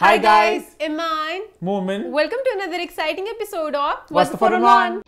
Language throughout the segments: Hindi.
Hi guys, Iman, Moomin. Welcome to another exciting episode of What's, What's the for One.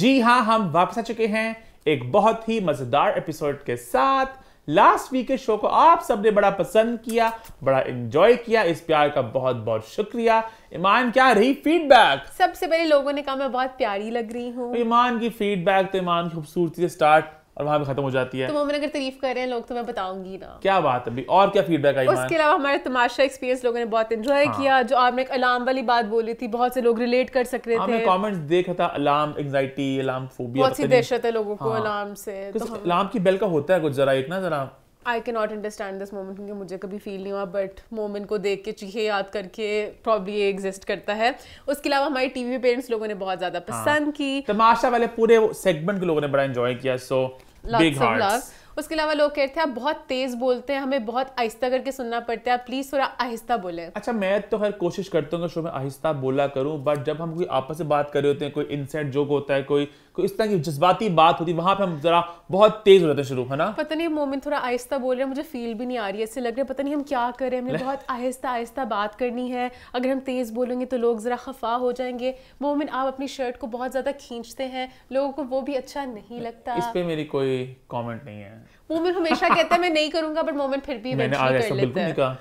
जी हाँ हम वापस आ चुके हैं एक बहुत ही मजेदार एपिसोड के साथ लास्ट वीक के शो को आप सबने बड़ा पसंद किया बड़ा एंजॉय किया इस प्यार का बहुत बहुत शुक्रिया ईमान क्या रही फीडबैक सबसे पहले लोगों ने कहा मैं बहुत प्यारी लग रही हूँ ईमान की फीडबैक तो ईमान की खूबसूरती से स्टार्ट और वहाँ पे खत्म हो जाती है तो अमन अगर तारीफ कर रहे हैं लोग तो मैं बताऊंगी ना क्या बात अभी और क्या फीडबैक आई उसके अलावा हमारे तमाशा एक्सपीरियंस लोगों ने बहुत एंजॉय हाँ। किया जो आपने एक अलार्म वाली बात बोली थी बहुत से लोग रिलेट कर सक रहे थे कमेंट्स देखा था अलार्म एंगजाइटी अलार्म फोबिया बहुत सी दहशत है लोगों को अलार्म हाँ। से अलार्म तो की बेल का होता है कुछ जरा एक ना जरा आई के नॉट अंडरस्टैंड दिस मोमेंट क्योंकि मुझे कभी फील नहीं हुआ बट मोमेंट को देख के चीखे याद करके प्रॉब्ली ये एग्जिस्ट करता है उसके अलावा हमारे टीवी पेरेंट्स लोगों ने बहुत ज़्यादा हाँ। पसंद हाँ। की तमाशा वाले पूरे सेगमेंट के लोगों ने बड़ा इन्जॉय किया so so, lots of love उसके अलावा लोग कहते हैं आप बहुत तेज बोलते हैं हमें बहुत आहिस्ता करके सुनना पड़ता है प्लीज थोड़ा आहिस्ता बोले अच्छा मैं तो हर कोशिश करता हूँ शो में आहिस्ता बोला करूँ बट जब हम कोई आपस से बात कर रहे होते हैं कोई इंसेंट जोक होता है कोई इस तरह की जज्बाती बात होती वहां पे हम जरा बहुत तेज हो जाते शुरू है ना पता नहीं मोमिन थोड़ा आहिस्ता बोल रहे हैं मुझे फील भी नहीं आ रही है ऐसे लग रहा है पता नहीं हम क्या कर रहे हैं हमें बहुत आहिस्ता आहिस्ता बात करनी है अगर हम तेज बोलेंगे तो लोग जरा खफा हो जाएंगे मोमिन आप अपनी शर्ट को बहुत ज्यादा खींचते हैं लोगों को वो भी अच्छा नहीं लगता इस पर मेरी कोई कॉमेंट नहीं है मोमिन हमेशा कहता है मैं नहीं करूंगा बट मोमिन फिर भी मैंने आज ऐसा बिल्कुल नहीं कहा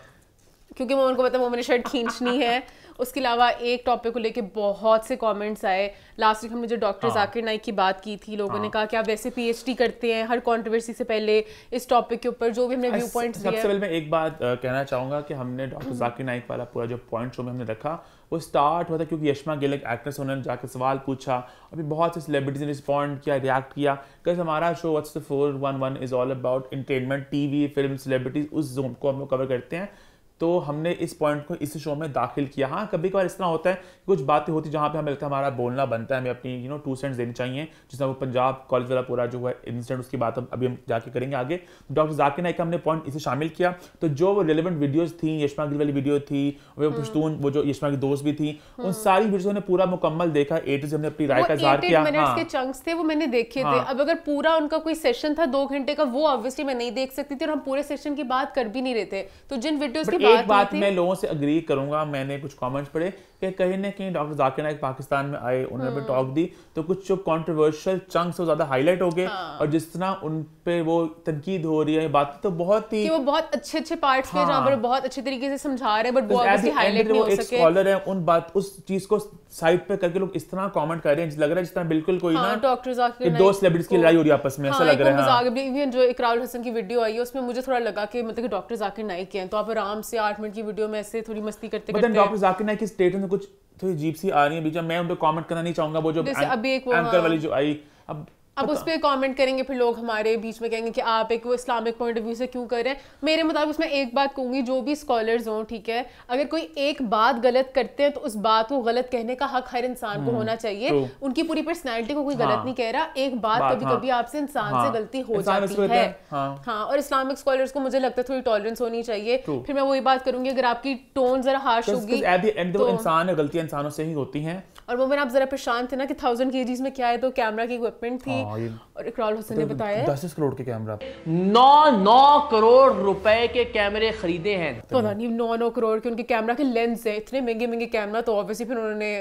क्योंकि मैं उनको पता है मोमन शर्ट खींचनी है उसके अलावा एक टॉपिक को लेके बहुत से कमेंट्स आए लास्ट वीक हमने जो डॉक्टर हाँ। जाकिर नाइक की बात की थी लोगों ने हाँ। कहा कि आप वैसे पीएचडी करते हैं हर कंट्रोवर्सी से पहले इस टॉपिक के ऊपर जो भी हमने व्यू पॉइंट सबसे पहले मैं एक बात कहना चाहूंगा कि हमने डॉक्टर हम्म। जाकिर नाइक वाला पूरा जो पॉइंट शो में हमने रखा वो स्टार्ट हुआ था क्योंकि यशमा गिल एक एक्ट्रेस उन्होंने जाकर सवाल पूछा अभी बहुत से सेलिब्रिटीज ने रिस्पॉन्ड किया रिएक्ट किया कैसे हमारा show what's the four one one is all about entertainment TV film celebrities उस जोन को हम लोग कवर करते हैं तो हमने इस पॉइंट को इस शो में दाखिल किया हाँ कभी कभार इस तरह होता है कुछ बातें होती जहाँ पे हमें लगता है हमारा बोलना बनता है हमें अपनी यू नो टू सेंट्स देनी चाहिए जिसमें वो पंजाब कॉलेज वाला पूरा जो है इंसिडेंट उसकी बात हम अभी हम जाके करेंगे आगे डॉक्टर जाकिर नाइक हमने पॉइंट इसे शामिल किया तो जो वो रिलेवेंट वीडियोज थी यशमा गिल वाली वीडियो थी वो हम्म। पश्तून वो जो यशमा की दोस्त भी थी उन हम्म। सारी वीडियो ने पूरा मुकम्मल देखा ए टू हमने अपनी राय का इजहार किया चंक्स हाँ। थे वो मैंने देखे थे हाँ। अब अगर पूरा उनका कोई सेशन था दो घंटे का वो ऑब्वियसली मैं नहीं देख सकती थी और हम पूरे सेशन की बात कर भी नहीं रहे थे तो जिन वीडियोज की एक बात मैं लोगों से अग्री करूंगा मैंने कुछ कमेंट्स पढ़े कि कहीं ना कहीं डॉक्टर जाकिर नायक पाकिस्तान में आए उन्होंने टॉक हाँ। दी तो कुछ जो कॉन्ट्रोवर्शियल चंक्स वो ज्यादा हाईलाइट हो गए हाँ। और जिस तरह उन पे वो तनकीद हो रही है बातें तो बहुत ही वो बहुत अच्छे अच्छे पार्ट हाँ, जहाँ पर बहुत अच्छे तरीके से समझा रहे हैं बट वो ऑब्वियसली हाईलाइट नहीं हो सके स्कॉलर है उन बात उस चीज को साइड पे करके लोग इस तरह कमेंट कर रहे हैं लग रहा है जिस तरह बिल्कुल कोई हाँ, ना डॉक्टर दो सेलिब्रिटीज की लड़ाई हो रही है आपस में ऐसा हाँ, लग रहा है इवन हाँ। जो इकराउल हसन की वीडियो आई है उसमें मुझे थोड़ा लगा कि मतलब कि डॉक्टर जाकिर नाइक के हैं तो आप आराम से आठ मिनट की वीडियो में ऐसे थोड़ी मस्ती करते करते डॉक्टर जाकिर नाइक की स्टेटमेंट कुछ थोड़ी जीप सी आ रही है मैं उन पर कमेंट करना नहीं चाहूंगा वो जो अभी एंकर हाँ। वाली जो आई अब अब उस पर कॉमेंट करेंगे फिर लोग हमारे बीच में कहेंगे कि आप एक वो इस्लामिक पॉइंट ऑफ व्यू से क्यों कर रहे हैं मेरे मुताबिक उसमें एक बात कहूँगी जो भी स्कॉलर्स हों ठीक है अगर कोई एक बात गलत करते हैं तो उस बात को गलत कहने का हक हर इंसान को हम्म, होना चाहिए उनकी पूरी पर्सनैलिटी को कोई गलत हाँ। नहीं कह रहा एक बात, कभी कभी हाँ। आपसे इंसान से हाँ। गलती हो जाती है हाँ और इस्लामिक स्कॉलर्स को मुझे लगता है थोड़ी टॉलरेंस होनी चाहिए फिर मैं वही बात करूंगी अगर आपकी टोन जरा हार्श होगी तो- इंसान गलतियां इंसानों से ही होती हैं और वो मैंने आप जरा परेशान थे ना कि थाउजेंड के में क्या है तो कैमरा की इक्विपमेंट थी हाँ, और इकराल हुसैन ने तो बताया दस दस करोड़ के कैमरा नौ नौ करोड़ रुपए के कैमरे खरीदे हैं पता नहीं नौ नौ करोड़ के उनके कैमरा के लेंस है इतने महंगे महंगे कैमरा तो ऑब्वियसली फिर उन्होंने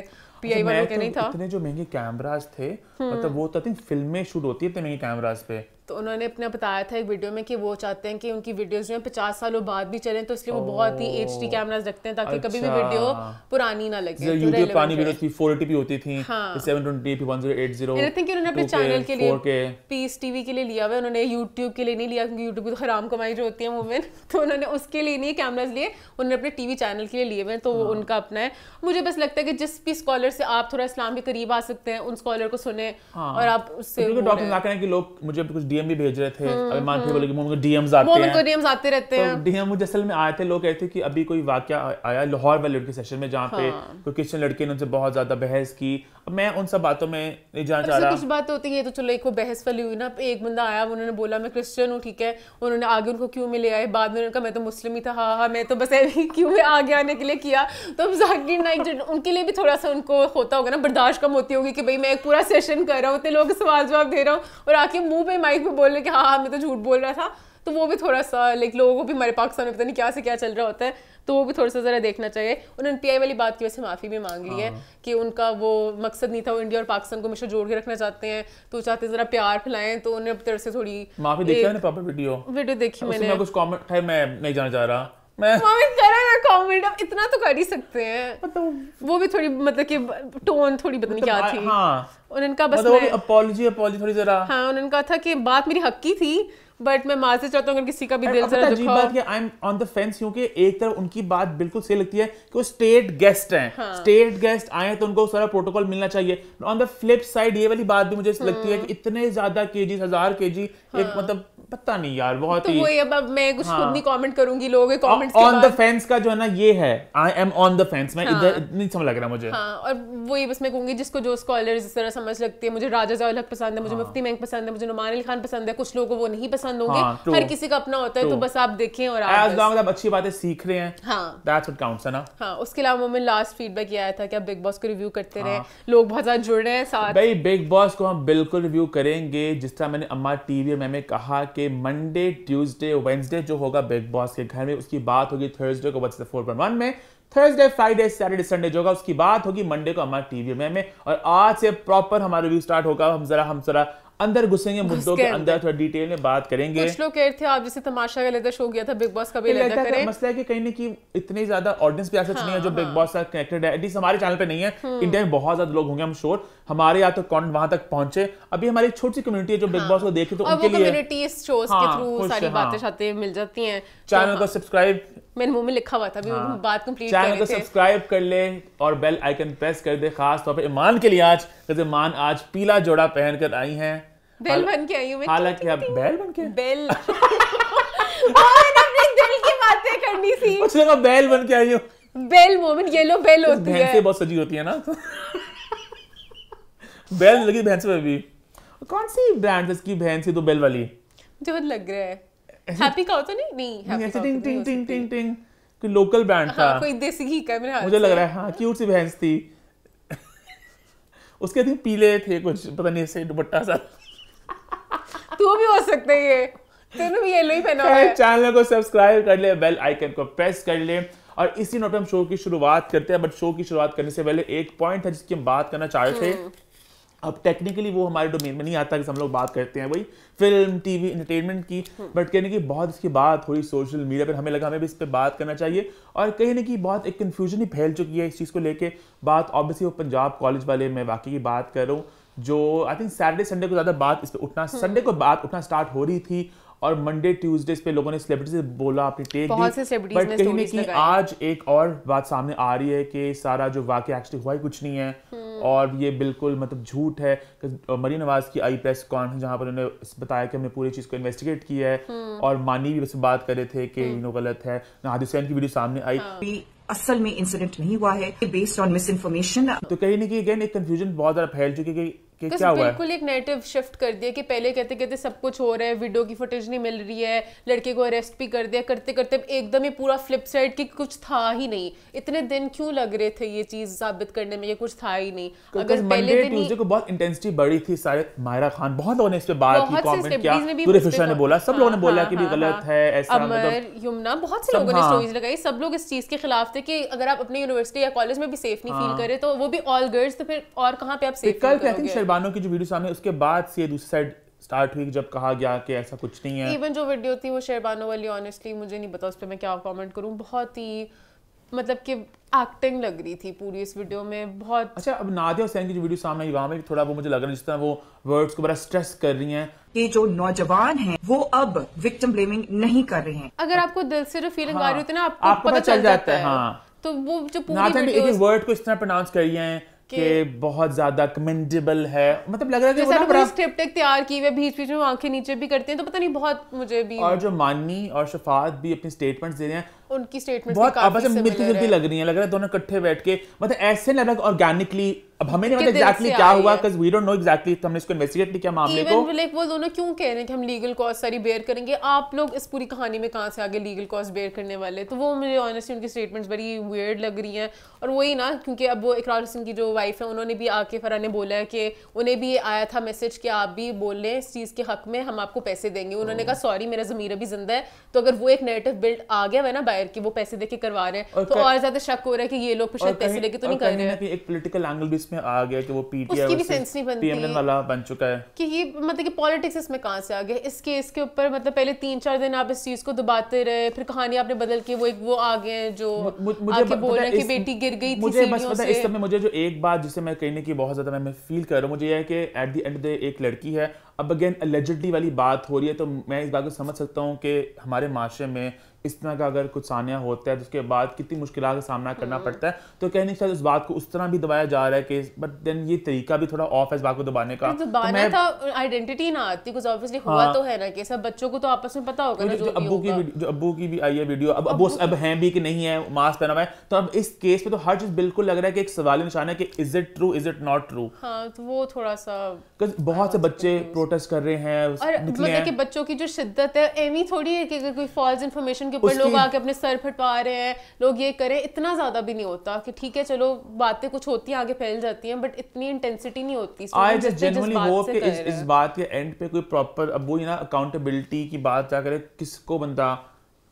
पीआई अच्छा, वालों के नहीं तो था इतने जो महंगे कैमरास थे हम्म। मतलब वो तो फिल्में शूट होती है इतने महंगे कैमरास पे तो उन्होंने अपना बताया था एक वीडियो में कि वो चाहते हैं कि उनकी वीडियोस जो है पचास सालों बाद भी चलें तो इसलिए वो बहुत ही एच डी कैमराज रखते हैं ताकि अच्छा। कभी भी अच्छा। वीडियो पुरानी ना लगे तो यूट्यूब पुरानी वीडियोस थी एटी होती थी हाँ। 720p उन्होंने अपने चैनल के लिए पीस टीवी के लिए लिया हुआ उन्होंने यूट्यूब के लिए नहीं लिया क्योंकि यूट्यूब की तो हराम कमाई जो होती है वुमेन तो उन्होंने उसके लिए नहीं कैमराज लिए उन्होंने अपने टीवी चैनल के लिए लिए हुए तो हाँ। उनका अपना है मुझे बस लगता है कि जिस भी स्कॉलर से आप थोड़ा इस्लाम के करीब आ सकते हैं उन स्कॉलर को सुने हाँ। और आप उससे डॉक्टर कि लोग मुझे कुछ डीएम डीएम भी भेज रहे थे हम्म, अभी मान फिर बोले कि उनको डीएम्स आते हैं उनको डीएम्स आते रहते तो हैं डीएम मुझे असल में आए थे लोग कहते कि अभी कोई वाक्य आया लाहौर वाले लड़के सेशन में जहाँ पे हाँ। कोई क्रिश्चियन लड़के ने उनसे बहुत ज्यादा बहस की मैं उन सब बातों में नहीं जाना चाह रहा कुछ बात होती है तो चलो एक वो बहस वाली हुई ना एक बंदा आया उन्होंने बोला मैं क्रिश्चियन हूँ ठीक है उन्होंने आगे उनको क्यों मिले आए बाद में उनका मैं तो मुस्लिम ही था हाँ हाँ मैं तो बस क्यों आगे आने के लिए किया तो जाकिर नाइक उनके लिए भी थोड़ा सा उनको होता होगा ना बर्दाश्त कम होती होगी कि भाई मैं एक पूरा सेशन कर रहा हूँ इतने लोग सवाल जवाब दे रहा हूँ और आके मुंह पे माइक लाइक वो बोल रहे कि हाँ हाँ मैं तो झूठ बोल रहा था तो वो भी थोड़ा सा लाइक लोगों को भी हमारे पाकिस्तान में पता नहीं क्या से क्या चल रहा होता है तो वो भी थोड़ा सा ज़रा देखना चाहिए उन्होंने पी वाली बात की वजह से माफ़ी भी मांग ली है हाँ। कि उनका वो मकसद नहीं था वो इंडिया और पाकिस्तान को हमेशा जोड़ के रखना चाहते हैं तो चाहते ज़रा प्यार फैलाएं तो उन्हें तरफ से थोड़ी माफ़ी देखी वीडियो वीडियो देखी मैंने कुछ कॉमेंट है मैं नहीं जाना चाह रहा मैं मम्मी करा ना कॉमेडी अब इतना तो कर ही सकते हैं मतलब वो भी थोड़ी मतलब कि टोन थोड़ी बदली क्या मतलब, थी हाँ उनका बस मतलब अपॉलजी अपॉलजी थोड़ी जरा हाँ उनका था कि बात मेरी हक की थी बट मैं माजे चाहता हूँ अगर किसी का भी दिल जरा दुखा बात कि I am on the fence क्योंकि एक तरफ उनकी बात बिल्कुल सही लगती है कि वो स्टेट गेस्ट हैं हाँ. स्टेट गेस्ट आए हैं तो उनको सारा प्रोटोकॉल मिलना चाहिए ऑन द फ्लिप साइड ये वाली बात भी मुझे लगती है हम्म। कि इतने ज्यादा के जी हजार के जी हाँ. एक मतलब पता नहीं यार बहुत तो ही अब मैं कुछ हाँ। नहीं कमेंट करूंगी लोग ऑन द फेंस का जो है ना ये है I am on the fence मैं इधर हाँ। नहीं समझ लग रहा मुझे हाँ। और वही बस मैं कहूंगी जिसको जो स्कॉलर इस तरह समझ लगती है मुझे राजा जवाल हक पसंद है मुझे हाँ। मुफ्ती मैंग पसंद है मुझे नुमान अली खान पसंद है कुछ लोगों को वो नहीं पसंद होंगे हाँ, हर किसी का अपना होता है तो बस आप देखें और एज लॉन्ग आप अच्छी बातें सीख रहे हैं दैट्स व्हाट काउंट्स है ना हां उसके अलावा मैं लास्ट फीडबैक ये आया था कि आप बिग बॉस को रिव्यू करते रहे हाँ। लोग बहुत ज्यादा जुड़ रहे हैं साथ भाई बिग बॉस को हम बिल्कुल रिव्यू करेंगे जिस तरह मैंने अम्मा टीवी में कहा कि कि मंडे ट्यूसडे वेंसडे जो होगा बिग बॉस के घर में उसकी बात होगी थर्सडे को बच्चे फोर पॉइंट वन में थर्सडे फ्राइडे सैटरडे संडे जो होगा उसकी बात होगी मंडे को हमारे टीवी में, में और आज से प्रॉपर हमारा रिव्यू स्टार्ट होगा हम जरा हम जरा अंदर घुसेंगे मुद्दों के अंदर थोड़ा डिटेल में बात करेंगे कुछ लोग कह रहे थे आप जैसे तमाशा का लेदर शो गया था बिग बॉस का भी लेदर करें मसला है कि कहीं ना कहीं इतने ज्यादा ऑडियंस भी ऐसा नहीं है हाँ, जो बिग बॉस से कनेक्टेड है एटलीस्ट हमारे चैनल पे नहीं है इंडिया हम्म। में बहुत ज्यादा लोग होंगे हम श्योर हमारे यहाँ तक तो कॉन्ट वहां तक पहुंचे अभी हमारी छोटी सी कम्युनिटी है जो बिग बॉस हाँ। को देखे तो उनके लिए हाँ, सारी बातें शातें मिल जाती है चैनल को सब्सक्राइब तो मैंने मुंह में लिखा हुआ था अभी बात कंप्लीट चैनल को सब्सक्राइब कर ले और बेल आइकन प्रेस कर दे खास तौर पर ईमान के लिए आज ईमान आज पीला जोड़ा पहनकर आई हैं बेल बन के आई हालांकि अब बेल बन के बेल अपने दिल की बातें करनी थी उसने कहा बेल बन के आई हूँ बेल मोमेंट येलो बेल होती है बहुत सजी होती है ना बेल लगी भैंस पे भी कौन सी ब्रांड है इसकी भैंस ही तो बेल वाली जो लग रहा है हैप्पी का होता तो नहीं नहीं हैप्पी का तो टिंग टिंग टिंग टिंग टिंग कि लोकल ब्रांड था कोई देसी घी का मेरे मुझे लग रहा है हाँ क्यूट सी भैंस थी उसके अधिक पीले थे कुछ पता नहीं ऐसे दुपट्टा सा तू भी हो सकता है ये तूने भी येलो ही पहना है चैनल को सब्सक्राइब कर ले बेल आइकन को प्रेस कर ले और इसी नोट हम शो की शुरुआत करते हैं बट शो की शुरुआत करने से पहले एक पॉइंट है जिसकी हम बात करना चाह रहे थे हम्म। अब टेक्निकली वो हमारे डोमेन में नहीं आता कि हम लोग बात करते हैं वही फिल्म टीवी एंटरटेनमेंट की बट हम्म। कहने की बहुत इसकी बात हुई सोशल मीडिया पर हमें लगा हमें भी इस पर बात करना चाहिए और कहीं ना कहीं बहुत एक कन्फ्यूजन ही फैल चुकी है इस चीज़ को लेके बात ऑब्वियसली वो पंजाब कॉलेज वाले मैं वाकई की बात कर रहा हूँ जो आई थिंक सैटरडे संडे को ज़्यादा बात इस पर उठना संडे हम्म। को बात उठना स्टार्ट हो रही थी और मंडे ट्यूजडे पे लोगों ने सेलिब्रिटी से बोला अपनी टेक दी बट कहीं ना कहीं आज एक और बात सामने आ रही है कि सारा जो वाक्य एक्चुअली हुआ ही कुछ नहीं है हम्म। और ये बिल्कुल मतलब झूठ है मरी नवाज की आई प्रेस कॉन्फ्रेंस जहाँ पर उन्होंने बताया कि हमने पूरी चीज़ को इन्वेस्टिगेट किया है हम्म। और मानी भी बस बात कर रहे थे कि यू नो गलत है ना हादिसैन की वीडियो सामने आई हाँ। हाँ। असल में इंसिडेंट नहीं हुआ है बेस्ड ऑन मिस इन्फॉर्मेशन तो कहीं ना कहीं अगेन एक कंफ्यूजन बहुत ज्यादा फैल चुकी है कि क्या हुआ बिल्कुल एक नेगेटिव शिफ्ट कर दिया कि पहले कहते कहते सब कुछ हो रहा है वीडियो की फुटेज नहीं मिल रही है लड़के को अरेस्ट भी कर दिया करते करते एकदम ही पूरा फ्लिप साइड की कुछ था ही नहीं इतने दिन क्यों लग रहे थे ये चीज साबित करने में ये कुछ था ही नहीं तो अगर पहले दिन को बहुत इंटेंसिटी बढ़ी थी सारे मायरा खान बहुत लोगों ने इस पे बात की कमेंट किया पूरे फिशा ने बोला सब हाँ, लोगों ने बोला हाँ, कि भी हाँ, गलत है ऐसा मतलब अमर यमुना बहुत से लोगों ने स्टोरीज लगाई सब लोग इस चीज के खिलाफ थे कि अगर आप अपने यूनिवर्सिटी या कॉलेज में भी सेफ नहीं फील करे तो वो भी ऑल गर्ल्स तो फिर और कहाँ पे आप सेफ फील करोगे तालिबानों की जो वीडियो सामने उसके बाद से दूसरी साइड स्टार्ट हुई जब कहा गया कि ऐसा कुछ नहीं है इवन जो वीडियो थी वो शेरबानो वाली ऑनेस्टली मुझे नहीं पता उस पर मैं क्या कमेंट करूँ बहुत ही मतलब कि एक्टिंग लग रही थी पूरी इस वीडियो में बहुत अच्छा अब नादिया हुसैन की जो वीडियो सामने आई वहाँ में थोड़ा वो मुझे लग रहा है जिस तरह वो वर्ड्स को बड़ा स्ट्रेस कर रही हैं कि जो नौजवान हैं वो अब विक्टिम ब्लेमिंग नहीं कर रहे हैं अगर आपको दिल से जो फीलिंग हाँ, आ रही हाँ, होती है ना आपको, आपको पता चल जाता है हाँ। तो वो जो पूरी एक वर्ड को इस तरह प्रोनाउंस कर रही है के बहुत ज्यादा कमेंडेबल है मतलब लग रहा है कि वो बड़ा स्क्रिप्ट तैयार की हुई बीच बीच में आंखें नीचे भी करते हैं तो पता नहीं बहुत मुझे भी और जो माननी और शफात भी अपनी स्टेटमेंट्स दे रहे हैं उनकी स्टेटमेंट बहुत आपस में मिलती जुलती लग रही है लग रहा है दोनों इकट्ठे बैठ के मतलब ऐसे लग रहा है ऑर्गेनिकली अब हमें नहीं पता एग्जैक्टली क्या हुआ because we don't know exactly हमने इसको इन्वेस्टिगेट नहीं किया मामले Even, को लाइक वो दोनों क्यों कह रहे हैं कि हम लीगल कॉस्ट सारी बेयर करेंगे आप लोग इस पूरी कहानी में कहां से आगे लीगल कॉस्ट बेयर करने वाले तो वो मुझे ऑनेस्टली उनकी स्टेटमेंट्स बड़ी वियर्ड लग रही हैं और वही ना क्योंकि अब वो इकरार हुसैन की जो वाइफ है उन्होंने भी आके फरा ने बोला है कि उन्हें भी आया था मैसेज कि आप भी बोल लें इस चीज़ के हक में हम आपको पैसे देंगे उन्होंने hmm. कहा सॉरी मेरा ज़मीर अभी जिंदा है तो अगर वो एक नेरेटिव बिल्ड आ गया है ना बाय हायर कि वो पैसे देके करवा रहे हैं और तो कर... और ज्यादा शक हो रहा है कि ये लोग शायद पैसे लेके तो नहीं कर रहे हैं एक पॉलिटिकल एंगल भी इसमें आ गया कि वो पीटीआई उसकी भी सेंस नहीं बनती वाला बन चुका है कि ये मतलब कि पॉलिटिक्स इसमें कहां से आ गया इस केस के ऊपर मतलब पहले तीन चार दिन आप इस चीज को दबाते रहे फिर कहानी आपने बदल के वो एक वो आ गए जो आके बोल रहे हैं कि बेटी गिर गई थी मुझे बस पता इस समय मुझे जो एक बात जिसे मैं कहने की बहुत ज्यादा मैं फील कर रहा हूँ मुझे यह है कि एट द एंड ऑफ एक लड़की है अब अगेन एलिजिडली वाली बात हो रही है तो मैं इस बात को समझ सकता हूँ कि हमारे माशरे में इस तरह का अगर कुछ सानिया होता है तो उसके बाद कितनी मुश्किल का सामना करना हम्म। पड़ता है तो कहने के साथ उस बात को उस तरह भी दबाया जा रहा है कि बट देन ये तरीका भी थोड़ा ऑफ है इस बात को दबाने का तो दबाना तो था आइडेंटिटी ना आती कुछ ऑब्वियसली हुआ हाँ। तो है ना कि सब बच्चों को तो आपस में पता होगा ना जो अब्बू की जो अबू की भी आई है वीडियो अब अबू अब है भी कि नहीं है मास्क पहना हुआ है तो अब इस केस में तो हर चीज बिल्कुल लग रहा है कि एक सवाल निशान है कि is it true is it not true हाँ तो वो थोड़ा सा बहुत से बच्चे प्रोटेस्ट कर रहे मतलब हैं बच्चों की जो शिद्दत है एमी थोड़ी है कि कोई फॉल्स इन्फॉर्मेशन के ऊपर लोग आके अपने सर फटवा रहे हैं लोग ये करें इतना ज्यादा भी नहीं होता कि ठीक है चलो बातें कुछ होती हैं आगे फैल जाती हैं बट इतनी इंटेंसिटी नहीं होती आई जस्ट जनरली होप कि इस, इस बात के एंड पे कोई प्रॉपर अब वो ना अकाउंटेबिलिटी की बात क्या करे किसको बंदा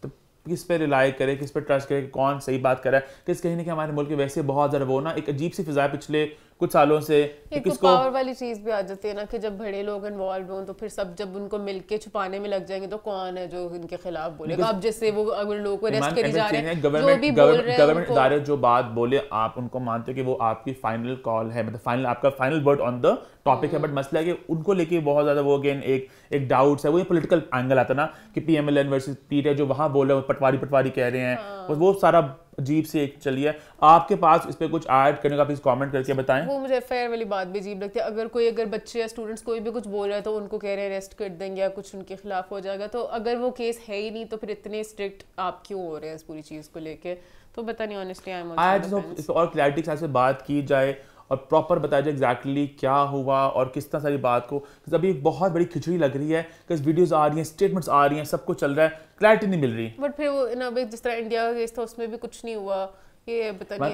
तो किस पे रिलाई करे किस पे ट्रस्ट करे कौन सही बात कर रहा है किस कहीं ना कि हमारे मुल्क में वैसे बहुत ज़्यादा वो ना एक अजीब सी फिजा पिछले कुछ सालों से किसको तो पावर वाली चीज भी आ जाती है ना कि जब बड़े लोग इन्वॉल्व हों तो फिर सब जब उनको मिलके छुपाने में लग जाएंगे तो कौन है जो इनके खिलाफ बोलेगा अब जैसे वो अगर लोगों को अरेस्ट करी जा रहे हैं गवर्नमेंट गवर्नमेंट इदारे जो बात बोले आप उनको मानते हो कि वो आपकी फाइनल कॉल है मतलब फाइनल आपका final word on the topic है बट हम्म। मसला है कि उनको लेके बहुत ज्यादा वो अगेन एक एक डाउट्स है वो ये पॉलिटिकल एंगल आता ना कि पीएमएलएन वर्सेस पीट जो वहां बोल रहे हैं पटवारी पटवारी कह रहे हैं हाँ। वो सारा अजीब सी एक चली है आपके पास इस पर कुछ ऐड करने का प्लीज कमेंट करके बताएं वो मुझे फेयर वाली बात भी अजीब लगती है अगर कोई अगर बच्चे या स्टूडेंट्स कोई भी कुछ बोल रहा है तो उनको कह रहे हैं अरेस्ट कर देंगे या कुछ उनके खिलाफ हो जाएगा तो अगर वो केस है ही नहीं तो फिर इतने स्ट्रिक्ट आप क्यों हो रहे हैं इस पूरी चीज़ को लेकर तो पता नहीं honestly I am I just और क्लैरिटी के साथ बात की जाए और प्रॉपर बताया जाए एग्जैक्टली क्या हुआ और किस तरह सारी बात को अभी बहुत बड़ी खिचड़ी लग रही है किस वीडियोज आ रही हैं स्टेटमेंट्स आ रही हैं सब कुछ चल रहा है क्लैरिटी नहीं मिल रही बट फिर वो जिस तरह इंडिया का केस था उसमें भी कुछ नहीं हुआ ये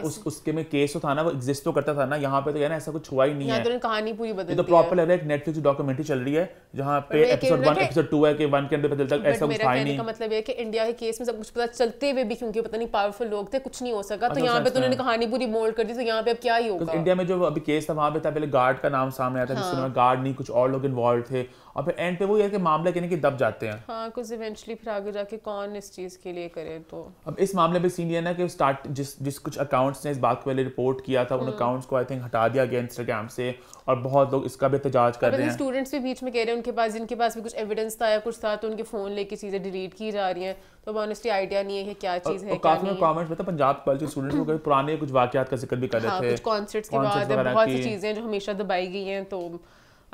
उस उसके में केस तो था ना वो एग्जिस्ट तो करता था ना यहाँ पे तो ऐसा कुछ हुआ ही नहीं है तो कहानी पूरी बदल तो प्रॉपर लग रहा है नेटफ्लिक्स डॉक्यूमेंट्री चल रही है जहाँ पे एपिसोड वन एपिसोड टू है कि वन के अंदर पता चलता ऐसा कुछ नहीं मतलब ये कि इंडिया के केस में सब कुछ पता चलते हुए भी क्योंकि पता नहीं पावरफुल लोग थे कुछ नहीं हो सका तो अच्छा, यहाँ अच्छा, पे तो अच्छा। उन्होंने कहानी पूरी मोल्ड कर दी तो यहाँ पे अब क्या ही होगा इंडिया में जो अभी केस था वहाँ पे था पहले गार्ड का नाम सामने आया था गार्ड हाँ। नहीं कुछ और लोग इन्वॉल्व थे और फिर एंड पे वो ये कि मामले कहने की दब जाते हैं हाँ कुछ इवेंचुअली फिर आगे जाके कौन इस चीज़ के लिए करे तो अब इस मामले में सीन ये ना कि स्टार्ट जिस जिस कुछ अकाउंट्स ने इस बात को पहले रिपोर्ट किया था उन अकाउंट्स हाँ। को आई थिंक हटा दिया गया इंस्टाग्राम से और बहुत लोग इसका भी एहतजाज कर रहे हैं स्टूडेंट्स भी बीच में कह रहे हैं उनके पास जिनके पास भी कुछ एविडेंस था या कुछ था तो उनके फ़ोन लेके चीज़ें डिलीट की जा रही है तो ऑनेस्टली आइडिया नहीं है कि क्या चीज़ है काफ़ी कॉमेंट्स में तो पंजाब कॉलेज के स्टूडेंट्स को पुराने कुछ वाकयात का जिक्र भी कर रहे हाँ, थे कॉन्सर्ट्स के बाद बहुत सी चीज़ें जो हमेशा दबाई गई हैं तो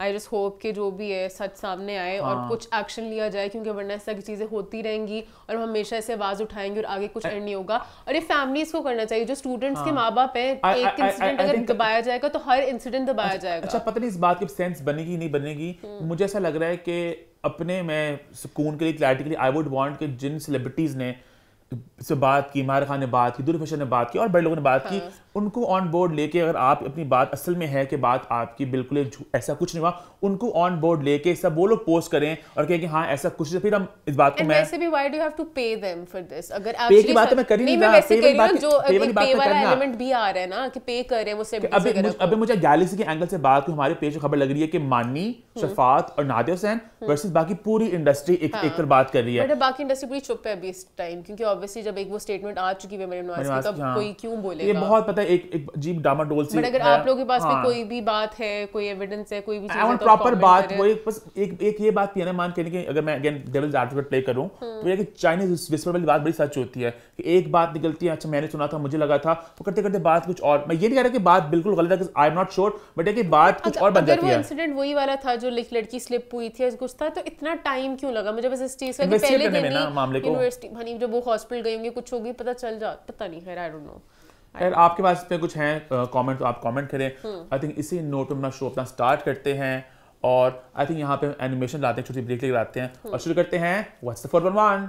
आई जस्ट होप कि जो भी है सच सामने आए हाँ. और कुछ एक्शन लिया जाए क्योंकि वरना ऐसा की चीज़ें होती रहेंगी और हम हमेशा ऐसे आवाज़ उठाएंगे और आगे कुछ एंड नहीं होगा और ये फैमिलीज को करना चाहिए जो स्टूडेंट्स हाँ. के माँ बाप है एक इंसिडेंट अगर दबाया जाएगा तो हर इंसिडेंट दबाया अच्छा, जाएगा अच्छा पता नहीं इस बात की सेंस बनेगी नहीं बनेगी हम्म। मुझे ऐसा लग रहा है कि अपने मैं सुकून के लिए क्लैरिटी के लिए आई वुड वांट कि जिन सेलिब्रिटीज़ ने से बात की मार खान ने बात की दुर्फशर ने बात की और बड़े लोगों ने बात हाँ। की उनको ऑन बोर्ड लेके अगर आप अपनी बात असल में है कि बात आपकी बिल्कुल ऐसा कुछ नहीं हुआ उनको ऑन बोर्ड लेके सब वो लोग पोस्ट करें और कहें कि हाँ ऐसा कुछ फिर हम इस बात को मैं पे की बात तो कर तो अभी मुझे गैलेक्सी के एंगल से बात को हमारे पेज को खबर लग रही है कि मानी हम्म। शफात और नादे हुसैन वर्सेज हम्म। बाकी पूरी इंडस्ट्री एक हाँ। बात कर रही है बाकी इंडस्ट्री पूरी चुप है अभी इस टाइम क्योंकि ऑब्वियसली जब एक वो स्टेटमेंट आ चुकी है मेरे नवाज की तब हाँ। कोई क्यों बोलेगा ये बहुत पता है एक एक जीप डामा डोल सी बट अगर आप लोगों के पास भी हाँ। कोई भी बात है कोई एविडेंस है कोई भी चीज है तो प्रॉपर बात वो एक बस एक एक ये बात ना मान के कि अगर मैं अगेन डेविल्स एडवोकेट प्ले करूं हम्म। तो ये कि चाइनीज विस्पर वाली बात बड़ी सच होती है कि एक बात निकलती है अच्छा मैंने सुना था मुझे लगा था वो करते करते बात कुछ और मैं ये नहीं कह रहा कि बात बिल्कुल गलत है कि I am not sure but ये कि बात कुछ अच्छा, और बन जाती है अगर वो इंसिडेंट वही वाला था जो लड़की स्लिप हुई थी कुछ था तो इतना टाइम क्यों लगा मुझे बस इस चीज का पहले दिन ही यूनिवर्सिटी जब वो हॉस्पिटल हॉस्पिटल गई होंगी कुछ होगी पता चल जा पता नहीं खैर आई डोंट नो खैर आपके पास इसमें कुछ हैं कमेंट तो आप कमेंट करें आई हम्म. थिंक इसी नोट पे अपना शो अपना स्टार्ट करते हैं और आई थिंक यहाँ पे एनिमेशन लाते हैं छोटी ब्रेक लेकर आते हैं और हम्म. शुरू करते हैं what's the four one one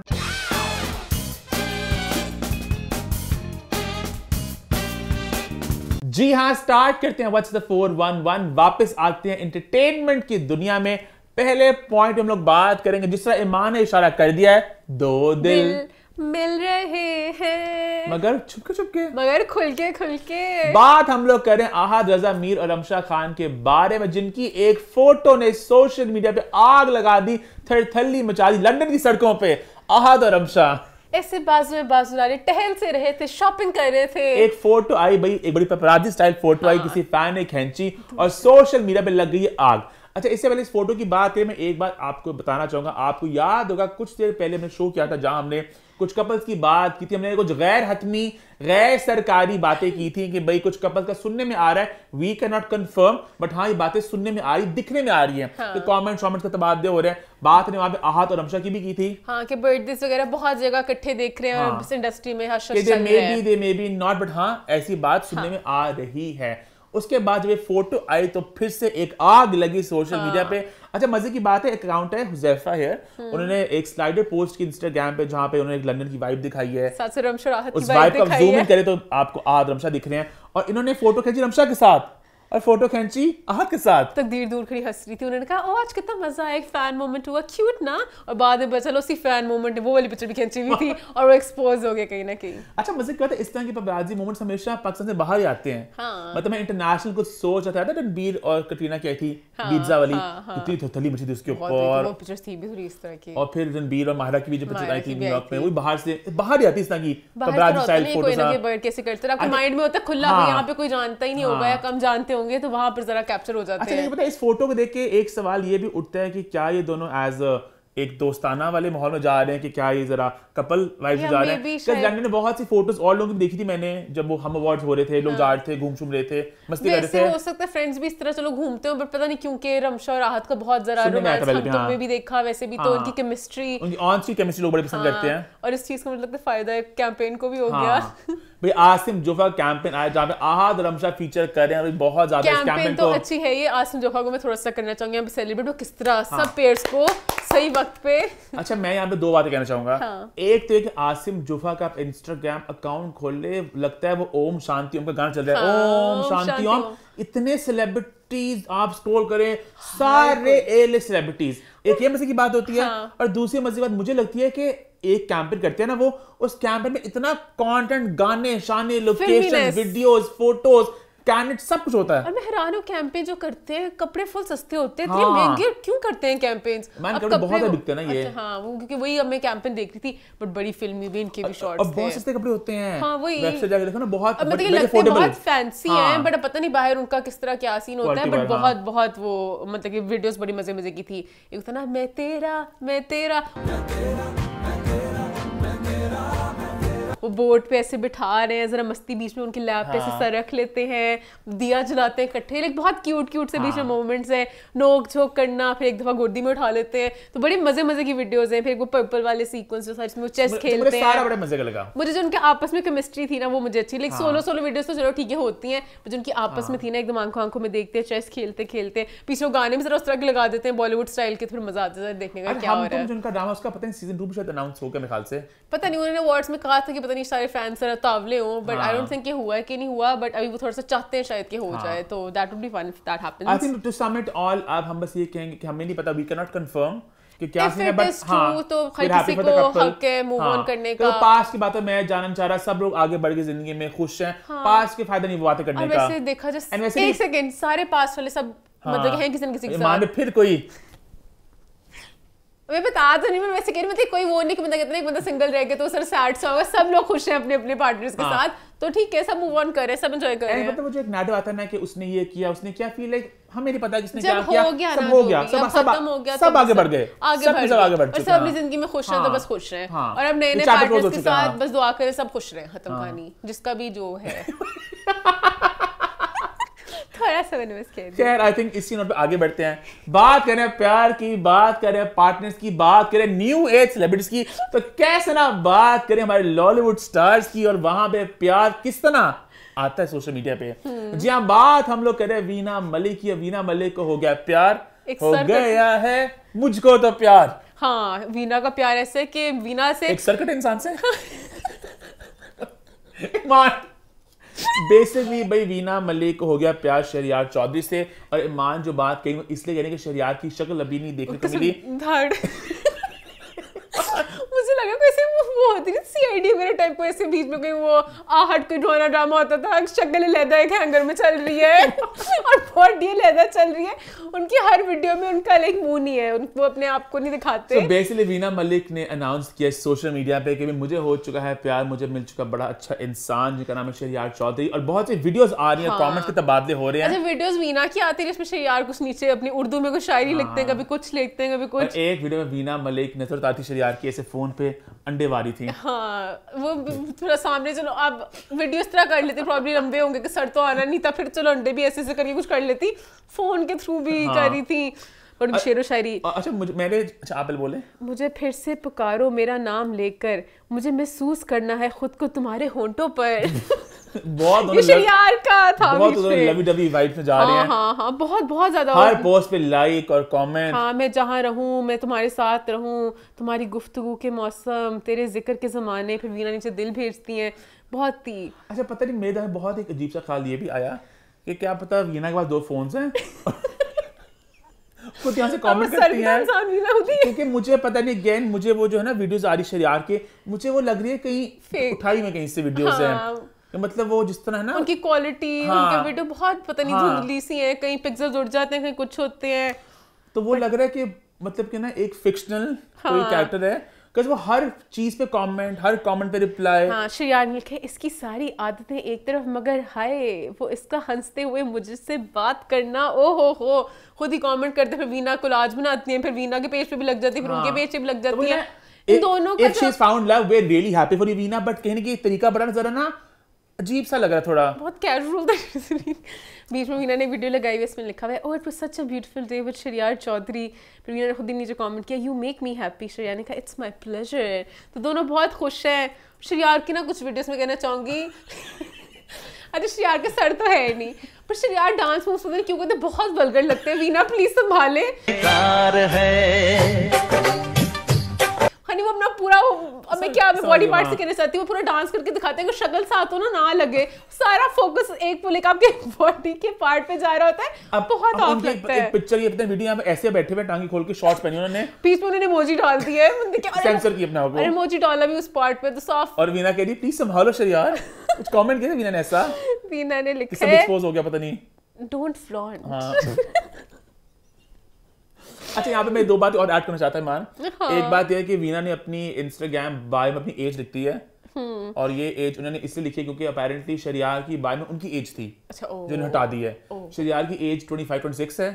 जी हाँ स्टार्ट करते हैं what's the four one one वापस आते हैं एंटरटेनमेंट की दुनिया में पहले पॉइंट हम लोग बात करेंगे जिस तरह ईमान ने इशारा कर दिया है दो दिल, दिल मिल रहे हैं मगर छुपके छुपके मगर खुल के खुल के बात हम लोग करें आहद रजा मीर और अमशा खान के बारे में जिनकी एक फोटो ने सोशल मीडिया पे आग लगा दी थरथली मचा दी लंदन की सड़कों पे आहद और अमशा ऐसे बाजू में बाजू वाले टहल से रहे थे शॉपिंग कर रहे थे एक फोटो आई भाई एक बड़ी पपराधी स्टाइल फोटो हाँ। आई किसी फैन ने खेची और सोशल मीडिया पे लग गई आग अच्छा इससे पहले इस फोटो की बात है मैं एक बार आपको बताना चाहूंगा आपको याद होगा कुछ देर पहले हमने शो किया था जहां हमने कुछ कपल्स की बात की थी हमने कुछ गैर हतमी गैर सरकारी बातें की थी कि भाई कुछ कपल्स का सुनने में आ रहा है we can not confirm but हाँ ये बातें सुनने में आ रही दिखने में आ रही है हाँ। तो कमेंट शॉमेंट का तबादले हो रहे हैं बात ने वहां पे आहत और हमशा की भी की थी हाँ कि बर्थडेज वगैरह बहुत जगह इकट्ठे देख रहे हैं हाँ। इंडस्ट्री में हशर may be they may be not but हाँ ऐसी बात सुनने हाँ। में आ रही है उसके बाद जब ये फोटो आई तो फिर से एक आग लगी सोशल मीडिया हाँ। पे अच्छा मजे की बात है एक अकाउंट है हुजैफा हेयर हम्म। उन्होंने एक स्लाइडर पोस्ट की इंस्टाग्राम पे जहाँ पे उन्होंने एक लंदन की वाइब दिखाई है उस वाइब का जूम इन करे तो आपको आद रमशा दिख रहे हैं और इन्होंने फोटो खींची रमशा के साथ और फोटो खींची आह के साथ तकदीर दूर खड़ी हंस रही थी उन्होंने कहा आज कितना मजा आया फैन मोमेंट हुआ क्यूट ना और बाद में चलो उसी फैन मोमेंट वो वाली पिक्चर भी खींची हुई थी और वो एक्सपोज हो गया कहीं ना कहीं अच्छा मजे क्या इस तरह के पबराजी मोमेंट्स हमेशा पाकिस्तान से बाहर ही आते हैं हाँ। मतलब मैं इंटरनेशनल कुछ सोच रहा था रणबीर तो और कटरीना की थी पिज्जा हाँ, वाली कितनी हाँ, हाँ। थली मची थी उसके ऊपर पिक्चर्स थी भी थोड़ी इस तरह की और फिर रणबीर और महारा की भी जो पिक्चर आई थी न्यूयॉर्क में वो बाहर से बाहर ही आती इस तरह की पबराजी स्टाइल फोटो कैसे करते हैं आपके माइंड में होता खुला यहां पे कोई जानता ही नहीं होगा या कम जानते होंगे होंगे तो वहां पर जरा कैप्चर हो जाते अच्छा, हैं पता है इस फोटो को देख के एक सवाल ये भी उठता है कि क्या ये दोनों एज एक दोस्ताना वाले माहौल में जा रहे हैं कि क्या ये जरा कपल वाइफ जा रहे हैं लंडन में बहुत सी फोटोज और लोगों की देखी थी मैंने जब वो हम अवार्ड हो रहे थे लोग हाँ। जा रहे थे घूम छूम रहे थे मस्ती कर रहे थे हो सकता है फ्रेंड्स भी इस तरह से लोग घूमते हो बट पता नहीं क्योंकि रमशा और राहत का बहुत जरा रोमांस हम तो, तुम में हाँ। भी देखा वैसे भी तो हाँ। उनकी केमिस्ट्री उनकी ऑन की केमिस्ट्री लोग बड़े पसंद करते हैं और इस चीज का मुझे लगता है फायदा कैंपेन को भी हो गया भाई आसिम जोफा कैंपेन आया जहाँ पे आहद रमशा फीचर कर रहे हैं बहुत ज्यादा कैंपेन तो अच्छी है ये आसिम जोफा को मैं थोड़ा सा करना चाहूंगी सेलिब्रेट किस तरह सब पेयर्स को सही वक्त पे अच्छा मैं यहाँ पे दो बातें कहना चाहूंगा एक तो एक आसिम जुफा का इंस्टाग्राम अकाउंट खोल ले लगता है वो ओम शांति ओम का गाना चल रहा है हाँ, ओम शांति ओम इतने सेलिब्रिटीज आप स्क्रॉल करें सारे एले हाँ, सेलिब्रिटीज एक ये मजे की बात होती है हाँ। और दूसरी मजे बात मुझे लगती है कि एक कैंपेन करते हैं ना वो उस कैंपेन में इतना कंटेंट गाने शाने लोकेशन वीडियोस फोटोज कैनेट सब कुछ होता है और मैं हैरान हूं कैंपेन जो करते हैं कपड़े फुल सस्ते होते हैं इतने हाँ। महंगे क्यों करते हैं कैंपेन्स मैंने कपड़े बहुत बिकते हैं ना ये अच्छा, हाँ वो क्योंकि वही अब मैं कैंपेन देख रही थी बट बड़ी फिल्मी भी इनके भी शॉर्ट्स थे बहुत सस्ते कपड़े होते हैं हां वही वेबसाइट जाकर देखो ना बहुत अब मतलब लगते हैं बहुत फैंसी हैं हाँ। बट पता नहीं बाहर उनका किस तरह क्या सीन होता है बट बहुत हाँ। बहुत वो मतलब कि वीडियोस बड़ी मजे मजे की थी एक था ना मैं तेरा मैं तेरा वो बोट पे ऐसे बिठा रहे हैं जरा मस्ती बीच में उनके लैब पे ऐसे हाँ। सरक लेते हैं दिया जलाते हैं इकट्ठे लाइक बहुत क्यूट क्यूट से बीच में मोमेंट्स हाँ। हैं नोक झोंक करना फिर एक दफा गोदी में उठा लेते हैं तो बड़े मजे मजे की वीडियोज हैं फिर वो पर्पल वाले सीक्वेंस जो सारे चेस तो खेलते हैं मुझे जो उनके आपस में केमिस्ट्री थी ना वो मुझे अच्छी लाइक सोलो सोलो वीडियोज तो चलो ठीक है होती है जो उनकी आपस में हाँ। थी ना एकदम आंखों आंखों में देखते हैं चेस खेलते खेलते पीछे गाने में जरा उस तरह लगा देते हैं बॉलीवुड स्टाइल के तो फिर मजा आता है देखने का क्या हो रहा तो है उनका ड्रामा उसका पता नहीं सीजन टू शायद अनाउंस हो गया मेरे ख्याल से पता नहीं उन्होंने अवार्ड्स में कहा था कि पता पता नहीं सारे फैंस हैं तावले हों बट आई डोंट थिंक ये हुआ है कि नहीं हुआ बट अभी वो थोड़ा सा चाहते हैं शायद कि हो हाँ। जाए तो that would be fun if that happens I think to sum it all अब हम बस ये कहेंगे कि हमें नहीं पता वी कैन नॉट कंफर्म कि क्या सीन है बट हां तो खैर किसी को हक है मूव ऑन हाँ। करने तो का तो पास की बात है मैं जानना चाह रहा सब लोग आगे बढ़ के जिंदगी में खुश हैं पास हाँ। के फायदा नहीं बातें करने का वैसे देखा जस्ट एक सेकंड सारे पास वाले सब मतलब हैं किसी न किसी के साथ फिर कोई मैं बता तो नहीं मैं वैसे कह रही मतलब कोई वो नहीं कि मतलब कितना एक बंदा सिंगल रह गया तो सर सैड सा होगा सब लोग खुश हैं अपने अपने पार्टनर्स के हाँ। साथ तो ठीक है सब मूव ऑन करे सब एंजॉय कर रहे हैं मतलब मुझे एक नाटक आता ना कि उसने ये किया उसने क्या फील है हमें नहीं पता किसने क्या किया गया सब हो गया सब सब हो गया सब तो आगे बढ़ गए आगे बढ़ सब आगे बढ़ चुके सब अपनी जिंदगी में खुश हैं तो हाँ। बस खुश रहे हाँ। और अब नए नए पार्टनर्स के साथ बस दुआ करें सब खुश रहे खत्म कहानी जिसका भी जो है खैर आई थिंक इसी नोट पे आगे बढ़ते हैं बात करें प्यार की बात करें पार्टनर्स की बात करें न्यू एज सेलिब्रिटीज की तो कैसे ना बात करें हमारे लॉलीवुड स्टार्स की और वहां पे प्यार किस तरह आता है सोशल मीडिया पे हम्म। जी हाँ बात हम लोग करें वीना मलिक की वीना मलिक को हो गया प्यार हो गया है मुझको तो प्यार हाँ वीना का प्यार ऐसे कि वीना से एक सर्कट इंसान से मान बेसिकली भाई वीना मलिक हो गया प्यार शरियार चौधरी से और ईमान जो बात कही इसलिए कह रहे कि शरियार की शक्ल अभी नहीं देखने को मिली मुझे लगा कोई ऐसे वो होती आई डी वगैरह टाइप को ऐसे बीच में कोई वो आहट कोई ढोना ड्रामा होता था शक्ल लहदा एक हैंगर में चल रही है और बहुत ये लहदा चल रही है उनकी हर वीडियो में उनका लाइक मुंह नहीं है वो अपने आप को नहीं दिखाते so बेसिकली वीना मलिक ने अनाउंस किया सोशल मीडिया पे कि मुझे हो चुका है प्यार मुझे मिल चुका बड़ा अच्छा इंसान जिनका नाम है शहरियार चौधरी और बहुत सी वीडियोस आ रही हैं हाँ। कमेंट्स के तबादले हो रहे हैं अच्छा वीडियोस वीना की आती है जिसमें यार कुछ नीचे अपनी उर्दू में कुछ शायरी लिखते हैं हाँ। कभी कुछ लिखते हैं कभी कुछ एक वीडियो में वीना मलिक नजर आती शरियार की ऐसे फोन पे अंडे वारी थी हाँ वो थोड़ा सामने चलो आप वीडियो इस तरह कर लेते प्रॉब्लम लंबे होंगे कि सर तो आना नहीं था फिर चलो अंडे भी ऐसे ऐसे करके कुछ कर लेती फोन के थ्रू भी हाँ, रही थी पर उनकी शेर शायरी अच्छा मुझे मेरे अच्छा आप बोले मुझे फिर से पुकारो मेरा नाम लेकर मुझे महसूस करना है खुद को तुम्हारे होंठों पर बहुत ये यार का था बहुत उन्होंने लवी डवी वाइब्स में जा हाँ, रहे हैं हाँ हाँ बहुत बहुत ज्यादा हर पोस्ट पे लाइक और कमेंट हाँ मैं जहाँ रहूँ मैं तुम्हारे साथ रहूँ तुम्हारी गुफ्तगु के मौसम तेरे जिक्र के जमाने फिर वीना नीचे दिल भेजती हैं बहुत ही अच्छा पता नहीं मेरे बहुत एक अजीब सा ख्याल ये भी आया कि क्या पता वीना के पास दो फोन हैं खुद यहाँ से कॉमेंट करती है क्योंकि मुझे पता नहीं अगेन मुझे वो जो है ना वीडियोज आ रही शरियार के मुझे वो लग रही है कहीं उठाई में कहीं से वीडियोस हाँ। हैं मतलब वो जिस तरह है ना उनकी क्वालिटी हाँ, उनके वीडियो बहुत पता नहीं हाँ, धुंधली सी है कहीं पिक्सल जुड़ जाते हैं कहीं कुछ होते हैं तो वो लग रहा है कि मतलब कि ना एक फिक्शनल हाँ, कोई कैरेक्टर है बिकॉज वो हर चीज पे कमेंट हर कमेंट पे रिप्लाई हाँ श्रेयान लिखे इसकी सारी आदतें एक तरफ मगर हाय वो इसका हंसते हुए मुझसे बात करना ओ हो हो खुद ही कमेंट करते फिर वीना को लाज बनाती है फिर वीना के पेज पे भी लग जाती है फिर हाँ. उनके पेज पे भी लग तो जाती तो है दोनों का if she is found love we really happy for you Veena but कहने की तरीका बड़ा जरा ना अजीब सा लग रहा थोड़ा बहुत कैजुअल था बीच में मीना ने वीडियो लगाई हुई इसमें लिखा हुआ है oh it was such a beautiful day with Shariyar Chaudhary फिर मीना ने खुद ही नीचे कमेंट किया you make me happy Shariyar ने कहा इट्स माय प्लेजर तो दोनों बहुत खुश हैं शरियार की ना कुछ वीडियोस में कहना चाहूंगी अरे श्रियार के सर तो है नहीं पर श्रियार डांस मूव्स पता क्यों कहते बहुत बलगड़ लगते हैं मीना प्लीज संभाले है वो अपना पूरा वो मैं क्या मैं बॉडी पार्ट से कहना चाहती हूँ पूरा डांस करके दिखाते हैं कि शक्ल साथ हो ना ना लगे सारा फोकस एक पुल एक आपके बॉडी के पार्ट पे जा रहा होता है अब, बहुत ऑफ लगता है पिक्चर ये अपने वीडियो में ऐसे बैठे हुए टांगी खोल के शॉर्ट्स पहनी उन्होंने पीस में उन्होंने मोजी डाल दी है सेंसर की अपना अरे मोजी डाला भी उस पार्ट पे तो साफ और वीना कह रही प्लीज संभालो सर यार कुछ कमेंट किया वीना ने ऐसा वीना ने लिखा है एक्सपोज हो गया पता नहीं डोंट फ्लॉन्ट अच्छा यहाँ पे मैं दो बात और ऐड करना चाहता है मान हाँ। एक बात यह है कि वीना ने अपनी इंस्टाग्राम बायो में अपनी एज लिखती है हम्म। और ये एज उन्होंने इसलिए लिखी क्योंकि अपेरेंटली शरियार की बाय में उनकी एज थी अच्छा, ओ, जो हटा दी है शरियार की एज 25 26 है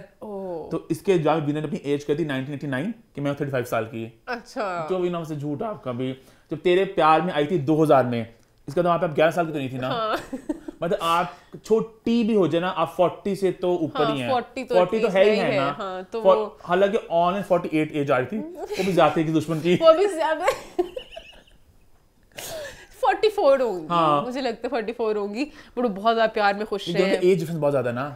तो इसके जवाब वीना ने अपनी एज कर दी 1989 कि मैं 35 साल की अच्छा जो वीना से झूठ आपका भी जब तेरे प्यार में आई थी 2000 में इसका तो आप आप ग्यारह साल की तो नहीं थी ना हाँ. मतलब आप छोटी भी हो जाए ना आप फोर्टी से तो ऊपर हाँ, ही हैं फोर्टी तो, तो है ही है, है ना हाँ, तो हालांकि on and forty eight age आ रही थी वो भी जाती थी दुश्मन की वो भी फोर्टी फोर होंगी हाँ. मुझे लगता है फोर्टी फोर होंगी बट बहुत ज्यादा प्यार में खुश है एज डिफरेंस बहुत ज्यादा ना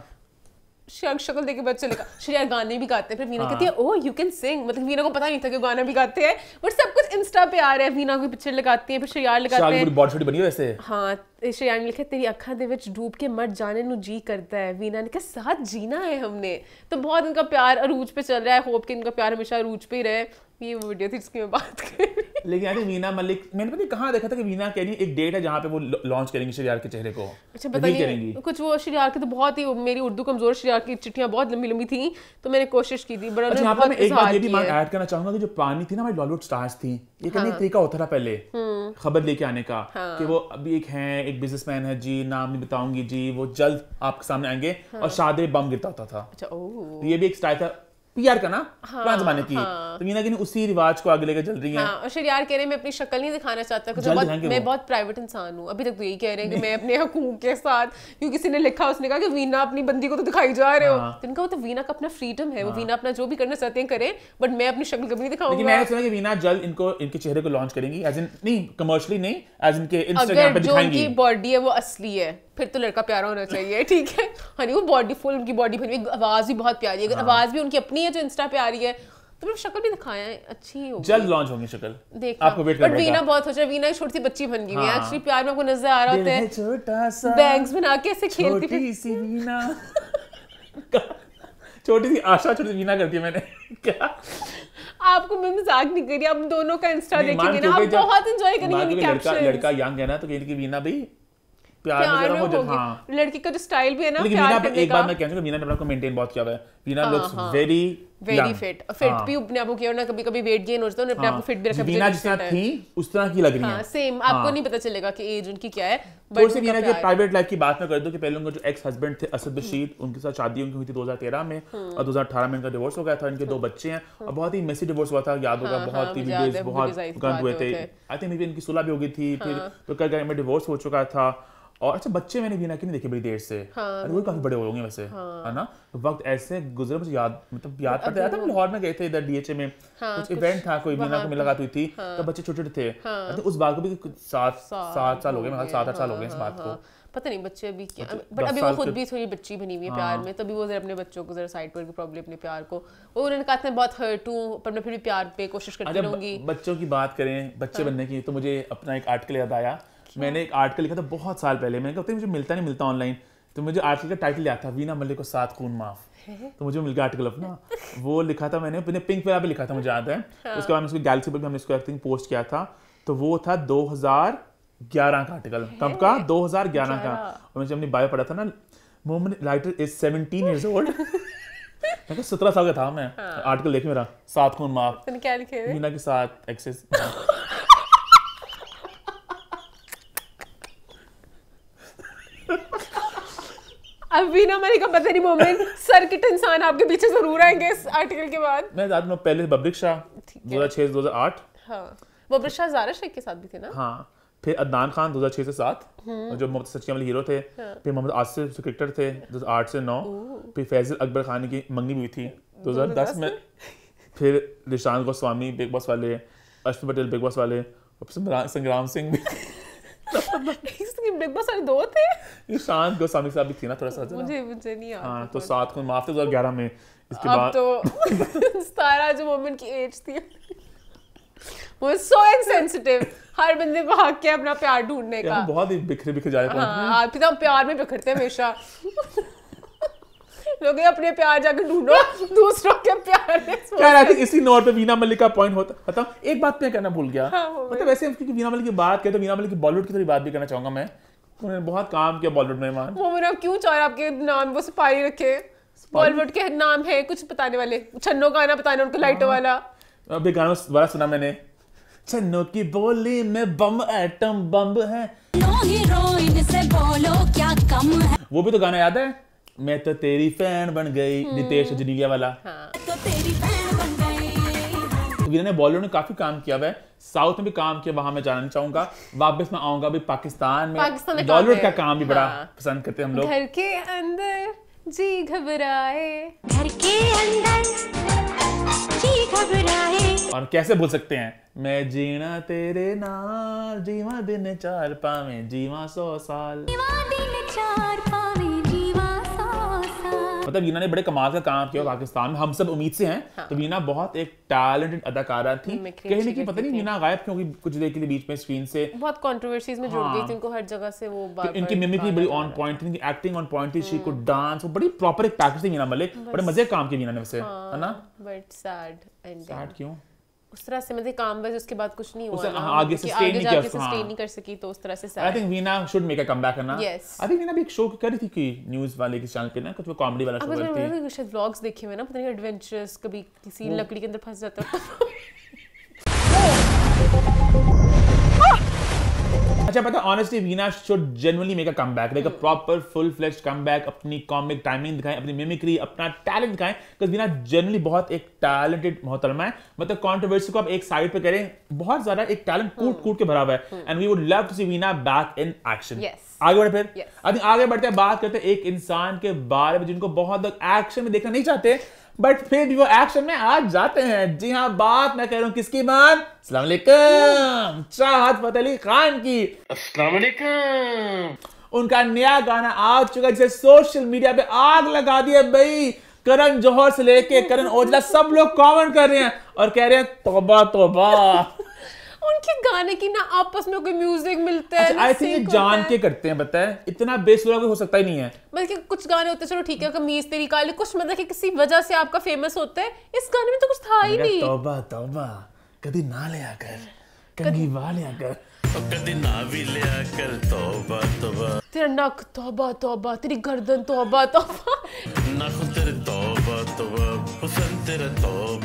शक्ल देखे बच्चे ने कहा श्रेया गाने भी गाते हैं फिर वीना हाँ। कहती है ओह यू कैन सिंग मतलब वीना को पता नहीं था कि गाना भी गाते हैं बट सब कुछ इंस्टा पे आ रहा है वीना को पिक्चर लगाती है फिर श्रेया लगाते हैं बहुत छोटी बनी वैसे हाँ तो श्रेया ने लिखा तेरी अखा दे ਵਿੱਚ ਡੂਬ ਕੇ ਮਰ ਜਾਣੇ ਨੂੰ ਜੀ ਕਰਦਾ ਹੈ ਵੀਨਾ ਨੇ ਕਿਹਾ ਸਾਥ ਜੀਣਾ ਹੈ हमने तो बहुत इनका प्यार अरूज पे चल रहा है होप कि इनका प्यार हमेशा अरूज पे ही रहे ये वो वीडियो थी जिसकी मैं बात कर लेकिन आई वीना मलिक मैंने पता नहीं कहाँ देखा था कि वीना कह रही एक डेट है जहाँ पे वो लॉन्च करेंगी श्रीयार के चेहरे को अच्छा पता नहीं करेंगी कुछ वो श्रीयार के तो बहुत ही मेरी उर्दू कमजोर श्रीयार की चिट्ठियाँ बहुत लंबी लंबी थी तो मैंने कोशिश की थी बड़ा अच्छा, यहाँ पर मैं एक बात ये भी मैं ऐड करना चाहूंगा कि जो पानी थी ना हमारी बॉलीवुड स्टार्स थी ये करने एक हाँ। तरीका होता था पहले हम्म। खबर लेके आने का हाँ। कि वो अभी एक है एक बिजनेसमैन है जी नाम नहीं बताऊंगी जी वो जल्द आपके सामने आएंगे हाँ। और शादी बम गिरता होता था अच्छा, तो ये भी एक स्टाइल था पीआर का ना हाँ, पुराने जमाने की हाँ, तो मीना गिनी उसी रिवाज को आगे लेकर चल रही है हाँ, और यार कह रहे हैं मैं अपनी शक्ल नहीं दिखाना चाहता कुछ बहुत, मैं बहुत प्राइवेट इंसान हूँ अभी तक तो यही कह रहे हैं कि मैं अपने हकूक के साथ क्यों किसी ने लिखा उसने कहा कि वीना अपनी बंदी को तो दिखाई जा रहे हो हाँ। तो इनका मतलब वीना का अपना फ्रीडम है वो हाँ। वीना अपना जो भी करना चाहते हैं करें बट मैं अपनी शक्ल कभी नहीं दिखाऊंगी मैंने सुना कि वीना जल्द इनको इनके चेहरे को लॉन्च करेंगी एज इन नहीं कमर्शियली नहीं एज इनके इंस्टाग्राम पे दिखाएंगी बॉडी है वो असली है फिर तो लड़का प्यारा होना चाहिए ठीक है हनी वो बॉडी फुल उनकी बॉडी फिर आवाज़ भी बहुत प्यारी है अगर हाँ। आवाज़ भी उनकी अपनी है जो इंस्टा पे आ रही है तो मैंने शक्ल भी दिखाया है अच्छी होगी जल्द लॉन्च होगी शक्ल देख आपको वेट बट वीना बहुत हो वीना एक छोटी सी बच्ची बन गई है एक्चुअली हाँ। प्यार में आपको नजर आ रहा होता है छोटा सा बैग्स बना के ऐसे खेलती छोटी सी वीना छोटी सी आशा छोटी वीना करती है मैंने क्या आपको मैं मजाक नहीं करी आप दोनों का इंस्टा देखेंगे ना आप बहुत एंजॉय करेंगे कैप्शन लड़का यंग है ना तो कहीं वीना भाई प्यार में जरा हाँ लड़की का जो स्टाइल भी है ना लेकिन मीना एक बार मैं कहना मीना ने को मेंटेन बहुत किया हुआ है Meena looks very very fit fit भी हाँ। अपने आप को किया ना कभी कभी वेट गेन हो जाता है अपने आप को फिट हाँ। भी रखा मीना जिस तरह थी उस तरह की लग रही हाँ, है सेम आपको नहीं पता चलेगा कि एज उनकी क्या है मीना प्राइवेट लाइफ की बात मैं कर दूं कि पहले उनका जो एक्स हस्बैंड थे असद बशीर हम्म। उनके साथ शादी उनकी हुई थी 2013 में हम्म। और 2018 में इनका डिवोर्स हो गया था इनके दो हम्म। बच्चे हैं और बहुत ही मेसी डिवोर्स हुआ था याद होगा बहुत ही वीडियोस बहुत गंद हुए थे आई थिंक मे इनकी सुलह भी हो गई थी फिर तो कल में डिवोर्स हो चुका था और अच्छा बच्चे मैंने भी ना कि नहीं देखे बड़ी देर से हाँ, वो काफी बड़े हो गए वैसे हाँ। है हाँ, ना तो वक्त ऐसे गुजरे मुझे याद मतलब याद पड़ता याद हम लाहौर में गए थे इधर डीएचए में हाँ, कुछ कुछ इवेंट था कोई मीना को मिला हुई थी तो बच्चे छोटे छोटे थे हाँ। तो उस बात को भी सात सात साल हो मतलब गए सात आठ साल हो गए इस बात को पता नहीं बच्चे अभी क्या बट मतलब अभी वो खुद भी थोड़ी बच्ची बनी हुई है प्यार में तभी वो जरा अपने बच्चों को जरा साइड पर भी प्रॉब्लम अपने प्यार को वो उन्होंने कहा बहुत हर्ट हूँ पर मैं फिर भी प्यार पे कोशिश करती अच्छा, रहूंगी बच्चों की बात करें बच्चे बनने की तो मुझे अपना एक आर्टिकल याद आया अच्छा। मैंने एक आर्टिकल लिखा था बहुत साल पहले मैंने कहा मुझे मिलता नहीं मिलता ऑनलाइन तो मुझे आर्टिकल का टाइटल याद था वीना मलिक को सात खून माफ तो मुझे मिल गया आर्टिकल अपना वो लिखा था मैंने अपने पिंक वाला पे लिखा था मुझे याद है हाँ। उसके बाद उसको गैलेक्सी पर हमने इसको आई पोस्ट किया था तो वो था 2011 का आर्टिकल कब का 2011 का और मुझे अपनी बायो पढ़ा था ना मोमन राइटर इज 17 इयर्स ओल्ड मैं सत्रह साल का था मैं आर्टिकल हाँ। देख मेरा सात खून माफ क्या लिखे मीना के साथ एक्सेस अवीना मैंने कहा पता नहीं मोमेंट सर्किट इंसान आपके पीछे जरूर आएंगे इस आर्टिकल के बाद मैं दाद में पहले बब्लिक शाह 2006 2008 हां बब्लिक शाह जारा शेख के साथ भी थे ना हां फिर अदनान खान 2006 से सात हम्म। जो मोहम्मद सच्चे वाले हीरो थे हाँ। फिर मोहम्मद आसिफ क्रिकेटर थे 2008 से 9 फिर फैजल अकबर खान की मंगनी हुई थी 2010 में फिर निशांत गोस्वामी बिग बॉस वाले अश्विन पटेल बिग बॉस वाले संग्राम सिंह भी बिग बॉस वाले दो थे ये गोस्वामी साहब भी थी ना थोड़ा सा मुझे मुझे नहीं याद हाँ तो सात को माफ दो ग्यारह में इसके बाद तो सतारा जो मोमेंट की एज थी वो सो इनसेंसिटिव हर बंदे को हक के अपना प्यार ढूंढने का बहुत ही बिखरे बिखरे जा रहे हाँ, प्यार में बिखरते हमेशा लोग अपने प्यार जाके ढूंढो दूसरों के प्यार रहा था इसी नोट पे वीना मलिक का पॉइंट होता खत्म एक बात मैं कहना भूल गया हाँ, मतलब वैसे क्योंकि वीना मलिक की बात करें तो वीना मलिक की बॉलीवुड की थोड़ी बात भी करना चाहूंगा मैं उन्होंने बहुत काम किया बॉलीवुड में मान वो मेरा क्यों चाह रहा आपके नाम वो सिपाही रखे बॉलीवुड के नाम है कुछ बताने वाले छन्नो गाना बताने उनको लाइटों हाँ। वाला अभी गाना बड़ा सुना मैंने छन्नो की बोली में बम एटम बम है वो भी तो गाना याद है मैं तो तेरी फैन बन गई नितेश हम्म। अजनीलिया वाला हाँ। तो वीरा ने बॉलीवुड में काफी काम किया हुआ है साउथ में भी काम किया वहां मैं जाना चाहूंगा वापस मैं आऊंगा भी पाकिस्तान में बॉलीवुड का काम भी बड़ा पसंद करते हम लोग घर के अंदर जी घबराए घर के अंदर जी घबराए और कैसे बोल सकते हैं मैं जीना तेरे नाल जीवा दिन चार पावे जीवा सौ साल जीवा दिन चार मतलब वीना ने बड़े कमाल का काम किया पाकिस्तान में हम सब उम्मीद से हैं हाँ। तो वीना बहुत एक टैलेंटेड अदाकारा थी कहने की पता नहीं वीना गायब क्योंकि कुछ देर के लिए बीच में स्क्रीन से बहुत कॉन्ट्रोवर्सीज में जुड़ गई हाँ। थी उनको हर जगह से वो बार इनकी मिमिक्री बड़ी ऑन पॉइंट थी एक्टिंग ऑन पॉइंट थी शी को डांस हम्म। वो बड़ी प्रॉपर एक पैकेज थी वीना मलिक बड़े मजे काम किया वीना ने वैसे है ना बट सैड एंडिंग सैड क्यों उस तरह से मतलब काम बस उसके बाद कुछ नहीं हुआ ना हाँ, आगे से स्टेन नहीं किया उसको हाँ नहीं कर सकी तो उस तरह से I think Veena should make a comeback है ना यस आई थिंक वीना भी एक शो कर रही थी कि न्यूज़ वाले के चैनल पे ना कुछ वो कॉमेडी वाला शो करती थी कुछ व्लॉग्स देखे हुए ना पता नहीं एडवेंचरस कभी किसी लकड़ी के अंदर फंस जाता है अच्छा पता honestly Veena should generally make a comeback like a proper full flesh comeback अपनी कॉमिक टाइमिंग दिखाएं अपनी मिमिक्री अपना टैलेंट दिखाएं बिकॉज वीना जनरली बहुत एक टैलेंटेड मोहतरमा है मतलब कॉन्ट्रोवर्सी को आप एक साइड पे करें बहुत ज्यादा एक टैलेंट hmm. कूट कूट के भरा हुआ है and we would love to see Veena back in action आगे बढ़े फिर yes. आगे बढ़ते हैं बात करते हैं एक इंसान के बारे में जिनको बहुत लोग एक्शन में देखना नहीं चाहते बट फिर भी वो एक्शन में आ जाते हैं जी हाँ बात मैं कह रहा हूँ किसकी मान असलाकुम चाहत फतेह अली खान की उनका नया गाना आ चुका जिसे सोशल मीडिया पे आग लगा दी है भाई करण जौहर से लेके करण ओजला सब लोग कमेंट कर रहे हैं और कह रहे हैं तोबा तोबा उनके गाने की ना आपस में कोई म्यूजिक मिलता अच्छा, है आई थिंक जान के करते हैं बताए इतना बेसुरा कोई हो सकता ही नहीं है बल्कि कुछ गाने होते चलो ठीक है कमीज तेरी काली कुछ मतलब कि किसी वजह से आपका फेमस होता है इस गाने में तो कुछ था ही नहीं तौबा तौबा कभी ना ले आकर कभी वा ले आकर कभी ना भी ले आकर तौबा तौबा तेरा नख तौबा तौबा तेरी गर्दन तौबा तौबा नख तेरे तौबा तौबा पसंद तेरा तौबा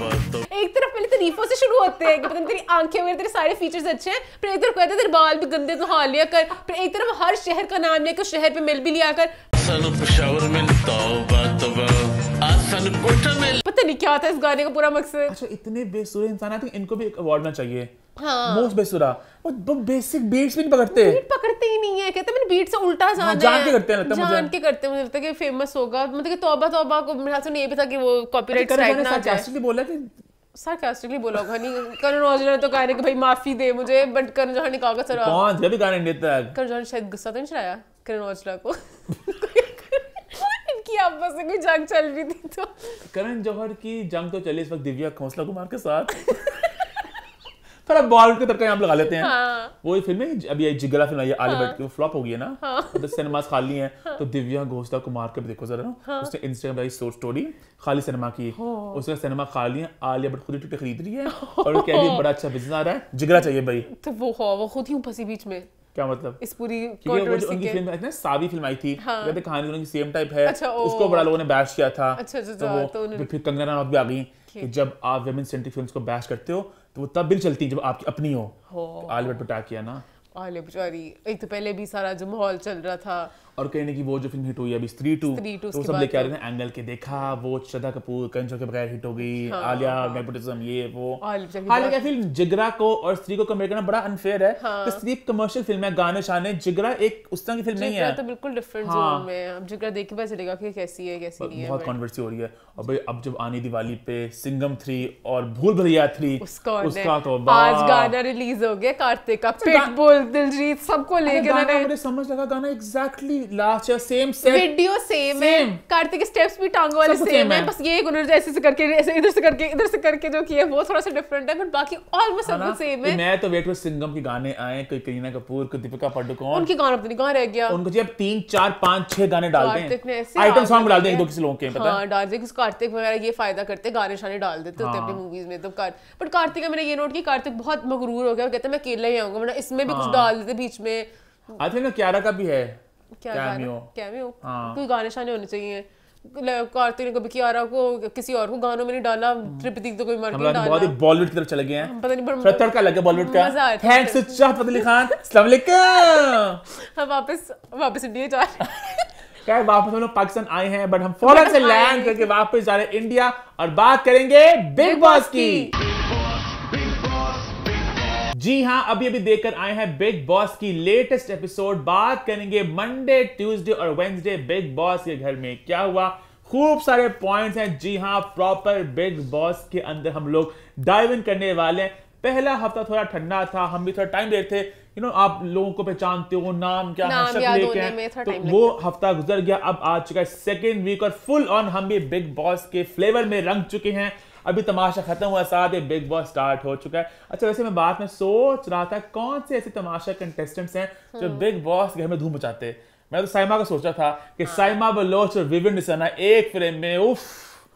एक तरफ पहले तरीफों से शुरू होते हैं कि पता नहीं तेरी आंखें वगैरह तेरे सारे फीचर्स अच्छे हैं फिर एक तरफ कहते हैं तेरे बाल भी गंदे तो हाल लिया कर फिर एक तरफ हर शहर का नाम लेकर शहर पे मिल भी लिया कर पता नहीं क्या था इस गाने का पूरा मकसद अच्छा इतने बेसुरे इंसान आते हैं तो इनको भी एक अवार्ड ना चाहिए मोस्ट हाँ। बेसुरा वो बेसिक तो बीट्स भी नहीं पकड़ते बीट पकड़ते ही नहीं है कहते मैंने बीट से उल्टा हाँ, जाना हाँ, जान के करते हैं लगता है जान के करते हैं मुझे लगता है कि फेमस होगा मतलब कि तौबा तौबा को मेरे ख्याल से भी था कि वो अच्छा, कॉपीराइट स्ट्राइक ना आ जाए बोला कि sarcastically बोला होगा नहीं करण औजला ने तो कहा कि भाई माफी दे मुझे बट करण जौहर ने कहा होगा सर कौन जब भी गाने देता है करण जौहर शायद गुस्सा तो नहीं चलाया करण औजला को इनकी आपस में कोई जंग चल रही थी तो करण जौहर की जंग तो चली इस वक्त दिव्या खोसला कुमार के साथ थोड़ा तड़का लगा लेते हैं हाँ। अभी फिल्म आई आलिया भट्ट की वो फ्लॉप हो गई है ना हाँ। तो खाली हाँ। तो दिव्या देखो जरा हाँ। उसने इंस्टाग्राम पर स्टोरी खाली सिनेमा की हाँ। उसने सिनेमा खाली है आलिया भट्ट खुद टिकट खरीद रही है हाँ। और कह रही बड़ा अच्छा बिजनेस आ रहा है जिगरा चाहिए भाई तो वो वो खुद ही फंसी बीच में क्या मतलब इस पूरी वो जो उनकी फिल्म ना सावी फिल्म आई थी हाँ। कहते कहानी उनकी सेम टाइप है अच्छा, उसको बड़ा लोगों ने बैश किया था अच्छा, अच्छा तो वो तो फिर कंगना भी आ गई कि जब आप वेमेन सेंट्रिक फिल्म्स को बैश करते हो तो वो तब बिल चलती है जब आपकी अपनी हो, हो। आलिया भट्ट किया ना आलिया बेचारी एक तो पहले भी सारा जो माहौल चल रहा था और कहने की वो जो फिल्म हिट हुई अभी स्त्री टू तो सब लेके आ रहे तो- थे एंगल के देखा वो श्रद्धा कपूर कंचो के बगैर हिट हो गई हाँ, आलिया नेपोटिज्म ये वो हालांकि फिल्म जिगरा को और स्त्री को कंपेयर करना बड़ा अनफेयर है हाँ, तो स्त्री कमर्शियल फिल्म है गाने शाने जिगरा एक उस तरह की फिल्म नहीं है तो बिल्कुल डिफरेंट हाँ, में अब जिगरा देख के पता चलेगा कि कैसी है कैसी नहीं है बहुत कॉन्वर्सी हो रही है और भाई अब जब आनी दिवाली पे सिंगम थ्री और भूल भुलैया थ्री उसका तो आज गाना रिलीज हो गया कार्तिक का पिटबुल अच्छा, दिलजीत सबको अच्छा, लेके समझ लगा गाना exactly last year same set video same है कार्तिक स्टेप्स भी टांगों वाले सेम है बस ये एक उन्होंने ऐसे से करके ऐसे इधर से करके इधर से करके जो किया वो थोड़ा सा डिफरेंट है बट बाकी ऑलमोस्ट सब सेम हाँ है मैं तो वेट पर सिंगम के गाने आए कोई करीना कपूर कोई दीपिका पादुकोण उनके गाने पता तो नहीं कहां रह गया उनको जी अब 3 4 5 6 गाने डाल दें आइटम सॉन्ग डाल दें एक दो किसी लोगों के पता है हां डाल दें कार्तिक वगैरह ये फायदा करते गाने शाने डाल देते होते अपनी मूवीज हाँ। में तो बट कार्तिक का मैंने ये नोट की कार्तिक बहुत मगरूर हो गया और कहता मैं अकेला ही आऊंगा मतलब इसमें भी कुछ हाँ। डाल देते बीच में आई थिंक क्यारा का भी है हाँ। कोई गाने शाने होने चाहिए कार्तिक ने कभी को किसी और को गानों में नहीं डाला तो कोई डाला बहुत ही बॉलीवुड की तरफ चले गए हैं पता नहीं लग गया बॉलीवुड का थैंक्स खान अस्सलाम वालेकुम हम वापस वापस इंडिया जा रहे हैं वापस हम लोग पाकिस्तान आए हैं बट हम फौरन से लैंड करके वापस जा रहे हैं इंडिया और बात करेंगे बिग बॉस की जी हां अभी अभी देखकर आए हैं बिग बॉस की लेटेस्ट एपिसोड बात करेंगे मंडे ट्यूसडे और वेंसडे बिग बॉस के घर में क्या हुआ खूब सारे पॉइंट्स हैं जी हां प्रॉपर बिग बॉस के अंदर हम लोग डाइव इन करने वाले हैं पहला हफ्ता थोड़ा ठंडा था हम भी थोड़ा टाइम देते थे यू नो आप लोगों को पहचानते हो नाम क्या नाम शक्ल लेके हैं तो वो हफ्ता गुजर गया अब आ चुका है सेकेंड वीक और फुल ऑन हम भी बिग बॉस के फ्लेवर में रंग चुके हैं अभी तमाशा खत्म हुआ साथ ही बिग बॉस स्टार्ट हो चुका है अच्छा वैसे मैं बात में सोच रहा था कौन से ऐसे तमाशा कंटेस्टेंट्स हैं जो हम्म। बिग बॉस घर में धूम मचाते मैं तो साइमा का सोचा था कि हाँ। साइमा बलोच और विवियन डिसना एक फ्रेम में उफ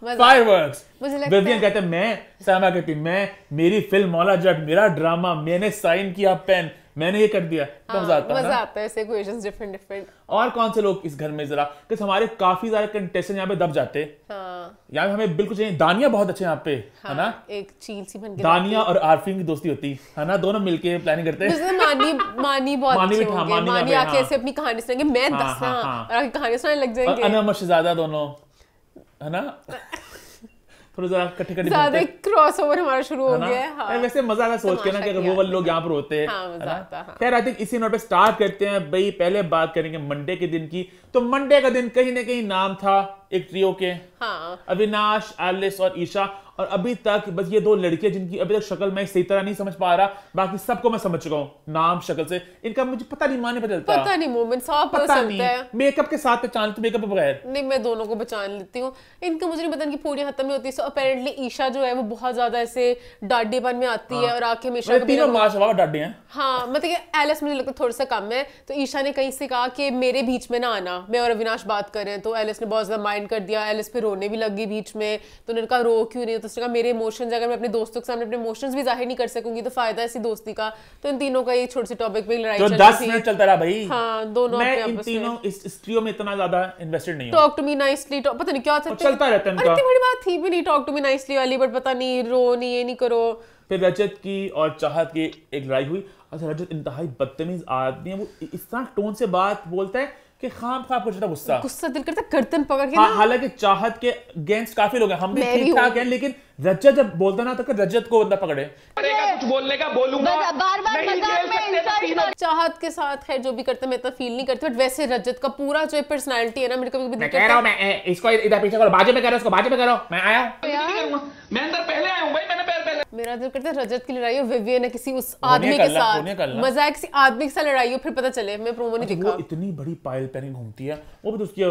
फायरवर्क्स विवियन कहते मैं साइमा कहती मैं मेरी फिल्म मौला जट मेरा ड्रामा मैंने साइन किया पेन मैंने ये कर दिया तो हाँ, मजा आता है मजा आता है ऐसे क्वेश्चंस डिफरेंट डिफरेंट और कौन से लोग इस घर में जरा कि हमारे काफी सारे कंटेस्टेंट यहाँ पे दब जाते हैं हाँ। यहाँ हमें बिल्कुल चाहिए दानिया बहुत अच्छे यहाँ पे हाँ, है ना एक चील सी बन दानिया और आरफिन की दोस्ती होती है ना दोनों मिलके प्लानिंग करते हैं मानी मानी बहुत मानी भी था मानी, मानी आके हाँ। ऐसे अपनी कहानी सुनाएंगे मैं हाँ, दसना हाँ, और आके कहानी सुनाने लग जाएंगे अनम शहजादा दोनों है ना थोड़ा जरा कट्ठे कट्ठे ज्यादा हमारा शुरू हो गया है हाँ। वैसे मजा आता सोच के ना कि वो वाले लोग यहाँ पर होते हैं हाँ, खैर आई थिंक इसी नोट पे स्टार्ट करते हैं भाई पहले बात करेंगे मंडे के दिन की तो मंडे का दिन कहीं ना कहीं नाम था एक ट्रियो के हाँ। अविनाश एलिस और ईशा और अभी तक बस ये दो लड़के जिनकी अभी तक शक्ल मैं सही तरह नहीं समझ पा रहा बाकी सबको मैं समझ चुका हूँ नाम शक्ल से इनका मुझे पता नहीं माने पता चलता पता नहीं मोमेंट सब पता नहीं मेकअप के साथ पहचान लेते मेकअप बगैर नहीं मैं दोनों को पहचान लेती हूँ इनका मुझे नहीं पता इनकी पूरी खत्म नहीं होती सो अपेरेंटली ईशा जो है वो बहुत ज्यादा ऐसे डाडीपन में आती है हाँ। और आंखें हमेशा मतलब तीनों माँ डाडे हैं हाँ मतलब एलिस मुझे लगता है थोड़ा सा कम है तो ईशा ने कहीं से कहा कि मेरे बीच में ना आना मैं और अविनाश बात कर रहे हैं तो एलिस ने बहुत ज्यादा माइंड कर दिया एलिस फिर रोने भी लग गई बीच में तो उन्होंने कहा रो क्यों नहीं तो उसने कहा मेरे इमोशन अगर मैं अपने दोस्तों के सामने अपने इमोशंस भी जाहिर नहीं कर सकूंगी तो फायदा ऐसी दोस्ती का तो इन तीनों का ये छोटे से टॉपिक पे लड़ाई तो चल रही थी चलता रहा भाई हाँ दोनों मैं इन तीनों स्त्रियों में इतना ज्यादा इन्वेस्टेड नहीं टॉक टू मी नाइसली पता नहीं क्या था चलता रहता है इनका बड़ी बात थी भी नहीं टॉक टू मी नाइसली वाली बट पता नहीं रो नहीं ये नहीं करो फिर रजत की और चाहत की एक लड़ाई हुई अच्छा रजत इंतहाई बदतमीज आदमी है वो इस तरह टोन से बात बोलता है कि खाम खा आपको ज्यादा गुस्सा गुस्सा दिल करता गर्दन पकड़ के हाँ, हालांकि चाहत के अगेंस्ट काफी लोग हैं हम भी ठीक ठाक हैं लेकिन रजत जब बोलता ना तो रजत को बंदा पकड़े कुछ बोलने का बोलूंगा बार बार मजाक चाहत के साथ खैर जो भी करते मैं इतना फील नहीं करती बट वैसे रजत का पूरा जो पर्सनालिटी है ना मेरे को भी कह रहा हूं इसको इधर पीछे करो बाजे में करो इसको बाजे में करो मैं आया मैं अंदर पहले आया हूँ भाई मेरा दिल करता है रजत की लड़ाई हो विवियन ने किसी उस आदमी के साथ मजा है किसी आदमी के साथ लड़ाई हो फिर पता चले मैं प्रोमो नहीं देखा इतनी बड़ी पायल पहनी घूमती है वो भी तो उसकी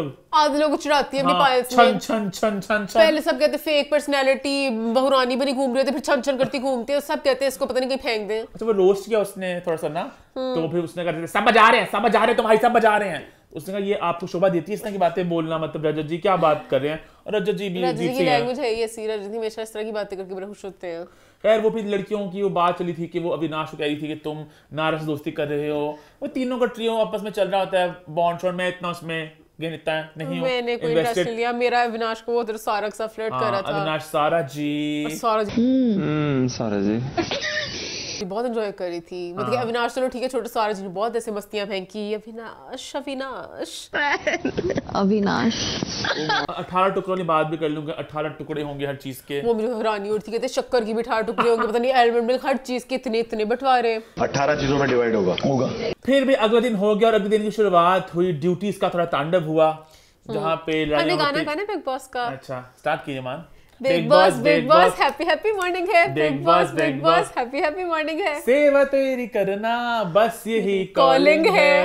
आधे लोग चुराती है अपनी पायल हाँ, से छन छन छन छन पहले सब कहते फेक पर्सनालिटी बहुरानी बनी घूम रहे थे फिर छन छन करती घूमते सब कहते हैं इसको पता नहीं कहीं फेंक दे अच्छा वो रोस्ट किया उसने थोड़ा सा ना हम्म। तो फिर उसने कहा सब बजा रहे हैं सब बजा रहे हैं तुम्हारी सब बजा रहे हैं उसने कहा ये आपको शोभा देती है इस तरह की बातें बोलना मतलब रजत जी क्या बात कर रहे हैं और रजत जी भी रजत की लैंग्वेज है ये सी रजत जी हमेशा इस तरह की बातें करके बड़े खुश होते हैं खैर वो भी लड़कियों की वो बात चली थी कि वो अविनाश को कह रही थी कि तुम नारस दोस्ती कर रहे हो वो तीनों का ट्रियो आपस में चल रहा होता है बॉन्ड शॉन्ड में इतना उसमें गिनता नहीं मैंने कोई इंटरेस्ट लिया मेरा अविनाश को उधर सारक सा फ्लर्ट हाँ, कर रहा था अविनाश सारा जी सारा जी हम्म सारा जी बहुत एंजॉय कर रही थी मतलब हाँ। अविनाश चलो ठीक है छोटे सारे जिन्होंने बहुत ऐसे मस्तियां फेंकी अविनाश अविनाश अविनाश अठारह टुकड़ों की बात भी कर लूंगा अठारह टुकड़े होंगे हर चीज के वो तो मुझे हैरानी हो उठती कहते शक्कर की भी अठारह टुकड़े होंगे पता नहीं एलमंड मिल्क हर चीज के इतने इतने बंटवा रहे अठारह चीजों में डिवाइड होगा होगा फिर भी अगला दिन हो गया और अगले दिन की शुरुआत हुई ड्यूटीज का थोड़ा तांडव हुआ जहाँ पे गाना गाना बिग बॉस का अच्छा स्टार्ट कीजिए मान Bigg Boss Bigg Boss happy happy morning है Bigg Boss Bigg Boss happy happy morning है सेवा तेरी करना बस यही कॉलिंग है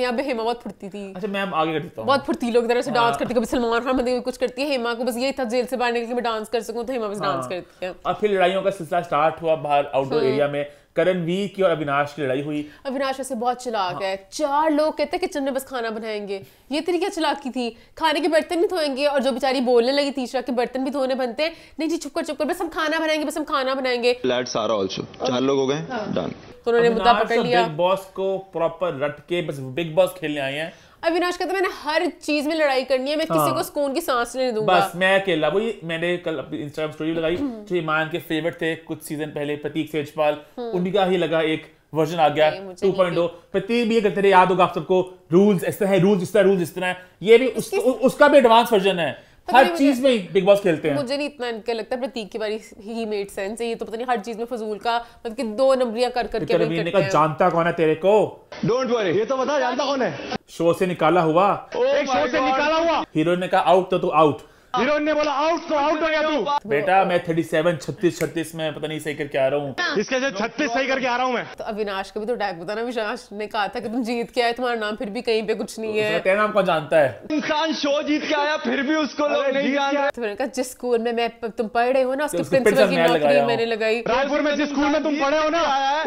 यहाँ पे हेमा बहुत फुर्ती थी अच्छा मैम आगे कर देता हूँ बहुत फुर्ती लोग तरह से डांस हाँ। करती कभी सलमान खान मतलब कुछ करती है हेमा को बस यही था जेल से बाहर निकल के मैं डांस कर सकूँ तो हेमा बस डांस हाँ। करती है और फिर लड़ाइयों का सिलसिला स्टार्ट हुआ बाहर आउटडोर एरिया हाँ। में करणवीर की और अविनाश की लड़ाई हुई अविनाश वैसे बहुत चलाक हाँ। है चार लोग कहते हैं किचन में बस खाना बनाएंगे ये तेरी क्या चलाकी थी खाने के बर्तन भी धोएंगे और जो बेचारी बोलने लगी तीसरा के बर्तन भी धोने बनते हैं नहीं जी छुपकर छुपकर बस हम खाना बनाएंगे बस हम खाना बनाएंगे चार लोग हो गए हाँ। तो उन्होंने मुद्दा पकड़ लिया बिग बॉस को प्रॉपर रट के बस बिग बॉस खेलने आए हैं अविनाश कहता तो मैंने हर चीज में लड़ाई करनी है मैं हाँ। किसी को हाँ। सुकून की सांस नहीं दूंगा बस मैं अकेला वो ये मैंने कल इंस्टाग्राम स्टोरी लगाई जो ईमान के फेवरेट थे कुछ सीजन पहले प्रतीक सेजपाल हम्म। उनका ही लगा एक वर्जन आ गया 2.0 प्रतीक भी कहते रहे याद होगा आप सबको रूल्स ऐसा है रूल्स इस तरह रूल्स इस तरह है ये भी उसका भी एडवांस वर्जन है तो हर चीज में बिग बॉस खेलते हैं मुझे नहीं इतना इनके लगता प्रतीक की बारी ही मेड सेंस ये तो पता नहीं हर चीज में फजूल का मतलब कि दो नंबरियां कर करके कर का जानता कौन है तेरे को डोंट वरी ये तो बता जानता कौन है शो से निकाला हुआ एक oh शो से निकाला हुआ हीरो ने कहा आउट तो तू आउट हाँ। हीरोइन ने बोला आउट तो आउट हो गया तू बेटा मैं 37 36 36 में पता नहीं सही करके आ रहा हूँ इसके से 36 सही करके आ रहा हूँ मैं तो अविनाश को भी तो टैग बताना अविनाश ने कहा था कि तुम जीत के आए तुम्हारा नाम फिर भी कहीं पे कुछ नहीं है तेरा नाम कौन जानता है इंसान शो जीत के आया फिर भी उसको लोग नहीं जानते तो मैंने कहा जिस स्कूल में मैं तुम पढ़ रहे हो ना उसके प्रिंसिपल की नौकरी मैंने लगाई रायपुर में जिस स्कूल में तुम पढ़े हो ना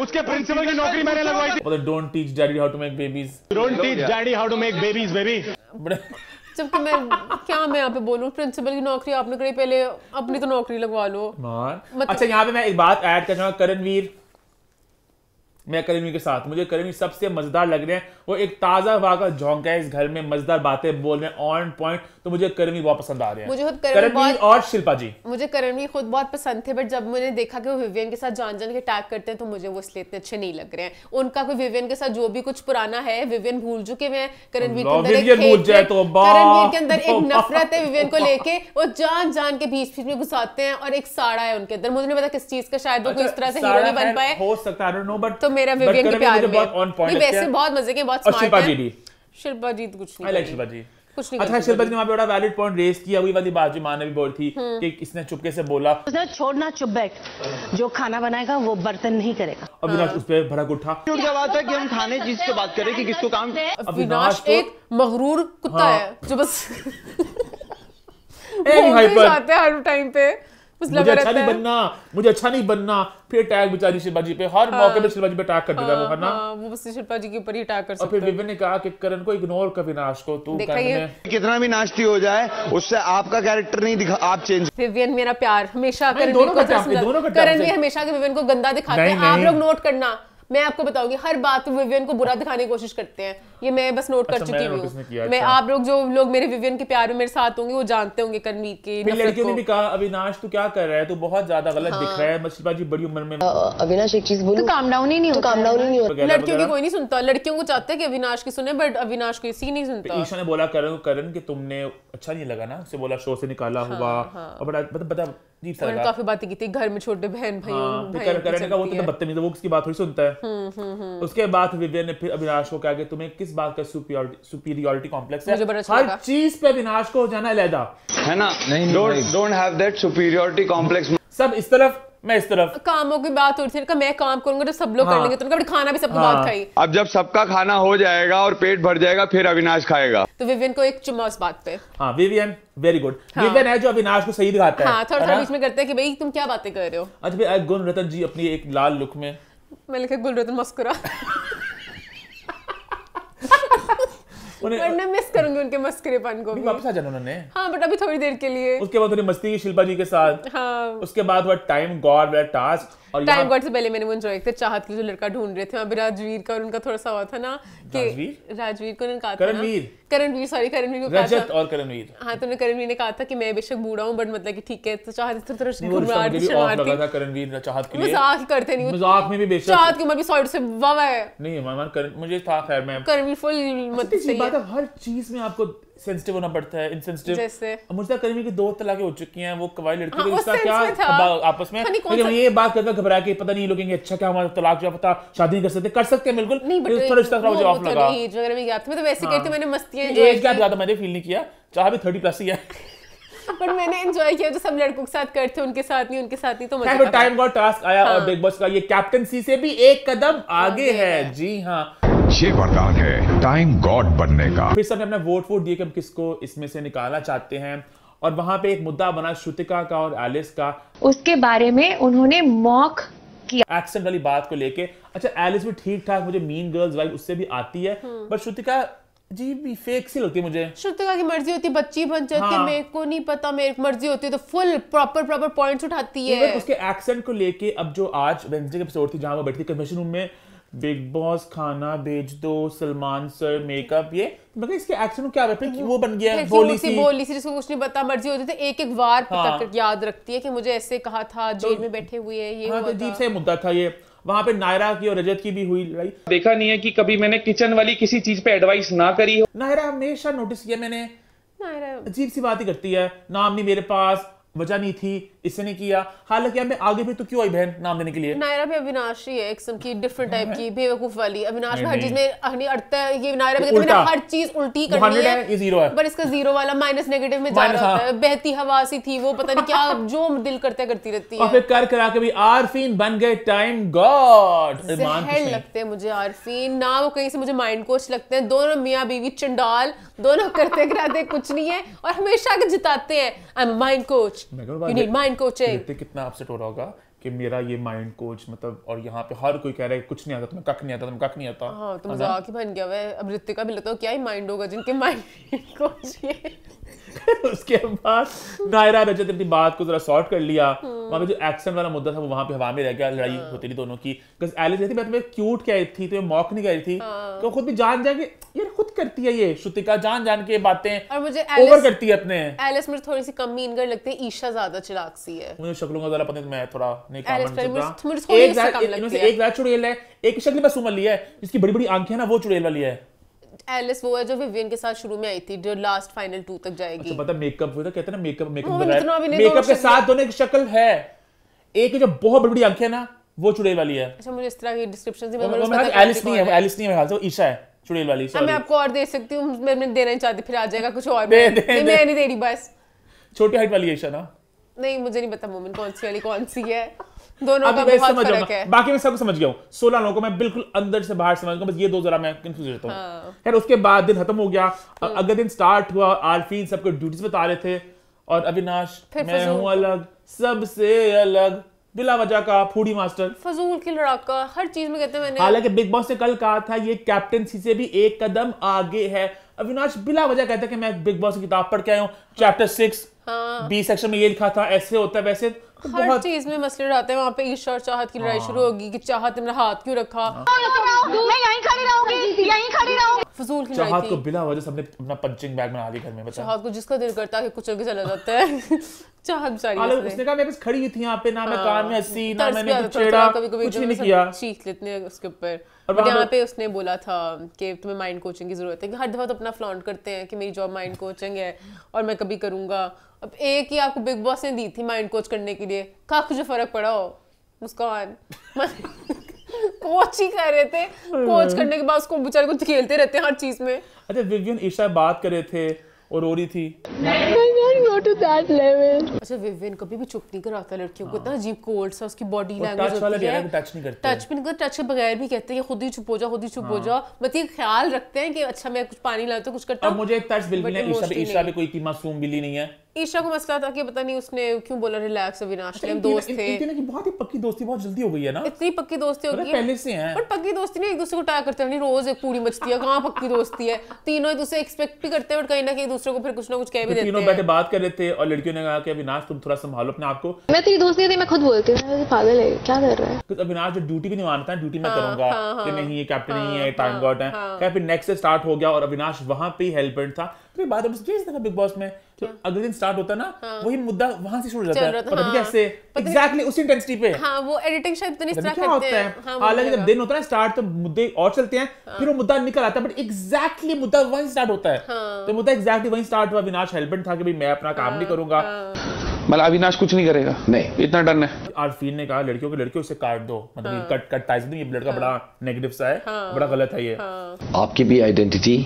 उसके प्रिंसिपल की नौकरी मैंने लगवाई थी don't teach daddy how to make babies don't teach daddy how to make babies baby जबकि मैं क्या मैं यहाँ पे बोलूँ प्रिंसिपल की नौकरी आपने करी पहले अपनी तो नौकरी लगवा लो मतलब अच्छा यहाँ पे मैं एक बात ऐड कर चाहूँगा करणवीर मैं करीमी के साथ मुझे करीमी सबसे मजेदार लग रहे हैं वो एक ताज़ा हवा का झोंका है इस घर में मजेदार बातें बोल रहे हैं ऑन पॉइंट तो मुझे करणवीर बहुत पसंद आ रहे हैं मुझे खुद करणवीर और शिल्पा जी मुझे करणवीर खुद बहुत पसंद थे बट जब मैंने देखा कि वो विवियन के साथ जान जान के टैग करते हैं तो मुझे वो इसलिए इतने अच्छे नहीं लग रहे हैं उनका कोई विवियन के साथ जो भी कुछ पुराना है विवियन भूल चुके हुए करणवीर तो के अंदर एक करणवीर के अंदर एक नफरत है विवियन को लेके वो जान जान के बीच बीच में घुसाते हैं और एक साड़ा है उनके अंदर मुझे नहीं पता किस चीज का शायद वो इस तरह से हीरो अच्छा, नहीं बन पाए हो सकता है तो मेरा विवियन के प्यार में वैसे बहुत मजे के बहुत स्मार्ट है शिल्पा जी तो कुछ नहीं शिल्पा जी अच्छा शिल्पा जी ने वहाँ पे बड़ा वैलिड पॉइंट रेस किया वही वाली बात जो माँ ने भी बोली थी हम्म। कि किसने चुपके से बोला छोड़ना चुप जो खाना बनाएगा वो बर्तन नहीं करेगा अविनाश उस पर भड़क उठा उनका बात है कि हम खाने चीज की बात करें कि किसको काम अविनाश तो तो- एक मगरूर कुत्ता हाँ। है जो बस हर टाइम पे मुझे अच्छा नहीं बनना मुझे अच्छा नहीं बनना फिर अटैक बेचारी शिल्पा जी पे हर हाँ। मौके पर शिल्पा जी पे अटैक कर देता है वो है ना हाँ, वो बस शिल्पा जी के ऊपर ही अटैक कर सकते और फिर विपिन ने कहा कि करण को इग्नोर कर विनाश को तू करण कितना भी नाश्ती हो जाए उससे आपका कैरेक्टर नहीं दिखा आप चेंज विवियन मेरा प्यार हमेशा करण दोनों का दोनों का करण भी हमेशा के विवियन को गंदा दिखाते हैं आप लोग नोट करना मैं आपको बताऊंगी हर बात पे विवियन को बुरा दिखाने की कोशिश करते हैं ये मैं बस नोट अच्छा, कर चुकी हूँ मैं अच्छा। आप लोग जो लोग मेरे विवियन के प्यार में मेरे साथ होंगे वो जानते होंगे कन्वीर के लड़कियों ने भी कहा अविनाश तू क्या कर रहा है तू बहुत ज्यादा गलत दिख रहा है हाँ। मछली जी बड़ी उम्र में अविनाश एक चीज बोलो काम डाउन ही नहीं हो काम डाउन ही नहीं हो लड़कियों की कोई नहीं सुनता लड़कियों को चाहते हैं कि अविनाश की सुने बट अविनाश को इसी नहीं सुनता तो ईशा ने बोला करण करण कि तुमने अच्छा नहीं लगा ना उसे बोला शो से निकाला हाँ, हुआ हाँ। और बड़ा मतलब, मतलब काफी बातें की थी घर में छोटे बहन भाई हाँ, करने का वो तो बदतमीज है वो बात थोड़ी सुनता है हुँ, हुँ, हुँ. उसके बाद विवेक ने फिर अविनाश को कहा कि तुम्हें किस बात का सुपीरियोरिटी कॉम्प्लेक्स है अच्छा हर चीज पे अविनाश को हो जाना अलहदा है ना डोंट हैव दैट कॉम्प्लेक्स सब इस तरफ मैं इस तरफ कामों की बात उठी का मैं काम करूंगा तो सब लोग हाँ, कर लेंगे तो उनका खाना भी सबको हाँ, बात खाई अब जब सबका खाना हो जाएगा और पेट भर जाएगा फिर अविनाश खाएगा तो विवियन को एक चुमा उस बात पे हाँ विवियन वेरी गुड हाँ। विवियन है जो अविनाश को सही दिखाता है हाँ, थोड़ा थोड़ा बीच में करते हैं कि भाई तुम क्या बातें कर रहे हो अच्छा गुण रतन जी अपनी एक लाल लुक में मैं लिखा गुण रतन मस्कुरा वरना मिस करूंगी उनके मस्करेपन को वापस आ जाना उन्होंने हाँ बट अभी थोड़ी देर के लिए उसके बाद थोड़ी मस्ती की शिल्पा जी के साथ हाँ उसके बाद हुआ time god where task time god से पहले मैंने वो एंजॉय किया चाहत के जो लड़का ढूंढ रहे थे वहाँ पे राजवीर का और उनका थोड़ा सा हुआ था ना कि राजवीर को उन्होंने कहा करणवीर करणवीर सॉरी करणवीर को कहा रजत और करणवीर हां तो उन्होंने करणवीर ने कहा था कि मैं बेशक बूढ़ा हूं बट मतलब कि ठीक है तो चाहत थोड़ा तरह घुमराहट रहा था करणवीर चाहत के लिए मजाक करते नहीं मजाक में भी बेशक चाहत की उम्र भी सौ से वाह है नहीं मुझे था खैर मैं करणवीर फुल अच्छा, मत मतलब हर चीज में आपको सेंसिटिव होना पड़ता है इनसेंसिटिव मुझे करीमी तो की दो तलाकें हो चुकी हैं वो कवाई लड़की हाँ, रिश्ता क्या आपस में लेकिन ये बात करके घबरा के पता नहीं लोगेंगे अच्छा क्या हमारा तलाक जो पता शादी नहीं कर सकते कर सकते हैं बिल्कुल थोड़ा रिश्ता खराब जवाब लगा एज वगैरह में गैप था मैं तो वैसे हाँ। कहती हूं मैंने मस्ती एंजॉय एज गैप ज्यादा मैंने फील नहीं किया चाहे भी 30 प्लस ही है पर मैंने एंजॉय किया जो सब लड़कों के साथ करते उनके साथ नहीं उनके साथ नहीं तो मजा टाइम का टास्क आया और बिग हाँ। बॉस का ये कैप्टनसी से भी एक कदम आगे है जी हाँ ये वरदान है टाइम गॉड बनने का फिर सबने अपना वोट वोट दिए कि हम किसको इसमें से निकालना चाहते हैं और वहां पे एक मुद्दा बना श्रुतिका का और एलिस का उसके बारे में उन्होंने मॉक किया एक्सेंट वाली बात को लेके अच्छा एलिस भी ठीक ठाक मुझे मीन गर्ल्स वाइब उससे भी आती है बट हम्म। श्रुतिका जी भी फेक सी लगती मुझे श्रुतिका की मर्जी होती बच्ची बन जाती हाँ। मेरे को नहीं पता मेरी मर्जी होती तो फुल प्रॉपर प्रॉपर पॉइंट्स उठाती है उसके एक्सेंट को लेके अब जो आज वेंसडे के एपिसोड थी जहां वो बैठी थी कमिशन रूम में बिग बॉस खाना भेज दो सलमान सर मेकअप ये तो मतलब इसके एक्शन क्या रहता है वो बन गया बोली सी बोली सी जिसको कुछ नहीं पता मर्जी होती थी एक एक बार हाँ। पता याद रखती है कि मुझे ऐसे कहा था तो जेल तो, में बैठे हुए है ये हाँ, तो अजीब से मुद्दा था ये वहां पे नायरा की और रजत की भी हुई लड़ाई देखा नहीं है कि कभी मैंने किचन वाली किसी चीज पे एडवाइस ना करी हो नायरा हमेशा नोटिस किया मैंने अजीब सी बात ही करती है नाम नहीं मेरे पास वजह नहीं थी इसने किया हालांकि मैं आगे भी तो क्यों आई बहन नाम देने के लिए नायरा भी अविनाश ही है एक किस्म की डिफरेंट टाइप की बेवकूफ वाली अविनाश हर चीज में हनी अड़ता है ये नायरा भी कहते हैं हर चीज उल्टी करनी है ये जीरो है पर इसका जीरो वाला माइनस नेगेटिव में जा रहा है बहती हवा सी थी वो पता नहीं क्या जो दिल करते करती रहती है और फिर कर करा के भी आरफीन बन गए टाइम गॉड जहर लगते हैं मुझे आरफीन ना वो कहीं से मुझे माइंड कोच लगते हैं दोनों मियाँ बीवी चंडाल दोनों करते कराते कुछ नहीं है और हमेशा के जिताते हैं I am mind coach you need mind coaching Hrithik कितना अपसेट हो रहा होगा कि मेरा ये माइंड कोच मतलब और यहाँ पे हर कोई कह रहा है कुछ नहीं आता तुम्हें कख नहीं आता तुम्हें कख नहीं आता हाँ तो मजाक ही बन गया अब ऋतिका भी लगता है क्या ही माइंड होगा जिनके माइंड कोच ये उसके बाद नायरा रजत अपनी बात को जरा सॉर्ट कर लिया हाँ। वहां पे जो एक्शन वाला मुद्दा था वो वहां पे हवा में रह गया लड़ाई हाँ। होती थी दोनों की बिकॉज एलिस मैं तुम्हें क्यूट कह रही थी तुम्हें मॉक नहीं कह रही थी हाँ। तो खुद भी जान जाके यार खुद करती है ये श्रुतिका जान जान के बातें और मुझे ओवर करती है अपने एलिस मुझे थोड़ी सी कम मीन कर लगती है ईशा ज्यादा चिराग सी है मुझे शक्लों का जरा पता नहीं मैं थोड़ा नहीं कर काम एक बार चुड़ैल है एक शक्ल बस उमर ली है जिसकी बड़ी बड़ी आंखें ना वो चुड़ैल वाली है एलिस वो है जो विवियन के साथ शुरू में आई थी जो लास्ट फाइनल टू तक जाएगी अच्छा, मेकअप वो तो कहते हैं ना मेकअप मेकअप मेकअप के साथ दोनों की शक्ल है एक जो बहुत बड़ी आंखें है ना वो चुड़ैल वाली है अच्छा मुझे इस तरह की डिस्क्रिप्शन से एलिस नहीं है एलिस नहीं है हाल ईशा है चुड़ैल वाली मैं आपको और दे सकती हूँ मैं देना ही चाहती फिर आ जाएगा कुछ और मैं नहीं दे रही बस छोटी हाइट वाली ईशा ना नहीं मुझे नहीं पता मोमेंट कौन सी वाली कौन सी है दोनों का बहुत समझ बाकी मैं सब समझ गया हूँ सोलह लोगों को मैं हाँ। हम्म। बता रहे थे और अविनाश मैं हूँ अलग सबसे अलग बिला वजह का फूडी मास्टर फजूल की लड़ाका हर चीज में कहते हैं हालांकि बिग बॉस ने कल कहा था ये कैप्टनसी से भी एक कदम आगे है अविनाश बिला वजह कहते हैं कि मैं बिग बॉस की किताब पढ़ के आया हूँ चैप्टर सिक्स बी सेक्शन में ये लिखा था ऐसे होता है वैसे हर चीज में मसले रहते हैं वहाँ पे ईर्षा और चाहत की लड़ाई हाँ। शुरू होगी कि चाहत ने हाथ क्यों रखा हाँ। हाँ, तो फजूल की चाहत को बिना वजह सबने अपना पंचिंग बैग घर में बचा चाहत को जिसका दिल करता है कुछ चला जाता है चाहत बेचारी उसने कहा मैं बस खड़ी हुई थी यहाँ पे ना मैं में हंसी ना मैंने कुछ छेड़ा कुछ नहीं किया चीख लेते उसके ऊपर यहाँ पे उसने बोला था कि तुम्हें माइंड कोचिंग की जरूरत है कि हर दफा तो अपना फ्लॉन्ट करते हैं कि मेरी जॉब माइंड कोचिंग है और मैं कभी करूंगा अब एक ही आपको बिग बॉस ने दी थी माइंड कोच करने के लिए कख जो फर्क पड़ा हो मुस्कान कोच ही कर रहे थे कोच करने के बाद उसको बेचारे को खेलते रहते हैं हर चीज में अच्छा विवियन ईशा बात कर रहे थे और रो रही थी अच्छा विवियन कभी भी चुप नहीं कराता लड़कियों को इतना अजीब कोल्ड सा उसकी बॉडी लैंग्वेज टच नहीं करते टच के बगैर भी कहते हैं खुद ही चुप हो जाओ खुद ही चुप हो हाँ। जा मतलब ख्याल रखते हैं कि अच्छा मैं कुछ पानी लाता तो कुछ करता मुझे टच बिल्कुल नहीं कोई मासूम नहीं है ईशा को मसला था कि पता नहीं उसने क्यों बोला रिलैक्स अविनाश अच्छा, ने दोस्त थे इतनी की बहुत ही पक्की दोस्ती बहुत जल्दी हो गई है ना इतनी पक्की दोस्ती हो मतलब गई पहले से है पर पक्की दोस्ती नहीं एक दूसरे को टाया करते नहीं रोज एक पूरी मचती है कहाँ पक्की दोस्ती है तीनों एक दूसरे एक्सपेक्ट भी करते हैं और कहीं ना कहीं दूसरे को फिर कुछ ना कुछ कह भी देते हैं तीनों बैठे बात कर रहे थे और लड़कियों ने कहा कि अविनाश तुम थोड़ा संभालो अपने आप को मैं तेरी तो दोस्ती थी मैं खुद बोलती हूँ पागल है क्या कर रहा है तो अविनाश जो ड्यूटी भी निभाता है ड्यूटी मैं हाँ, करूंगा हाँ, हाँ। कि नहीं ये कैप्टन नहीं है टाइम गॉट है फिर नेक्स्ट स्टार्ट हो गया और अविनाश वहां पे हेल्पेंट था तो बात बिग बॉस में तो हाँ। अगले दिन स्टार्ट होता ना हाँ। वही मुद्दा वहां से शुरू हो जाता है पता नहीं हाँ। कैसे एग्जैक्टली उसी इंटेंसिटी पे हाँ वो एडिटिंग शायद इतनी तरह करते हैं हां हालांकि जब दिन होता है स्टार्ट तो मुद्दे और चलते हैं हाँ। फिर वो मुद्दा निकल आता है बट एग्जैक्टली मुद्दा वहीं स्टार्ट होता है हाँ। तो मुद्दा एग्जैक्टली वहीं स्टार्ट हुआ अविनाश हेल्पेंट था कि भाई मैं अपना काम नहीं करूंगा मतलब अविनाश कुछ नहीं करेगा नहीं इतना डर है आरफीन ने कहा लड़कियों के लड़कियों से काट दो मतलब हाँ। कट कट टाइज ये लड़का हाँ। बड़ा नेगेटिव सा है हाँ। बड़ा गलत है ये हाँ। आपकी भी आइडेंटिटी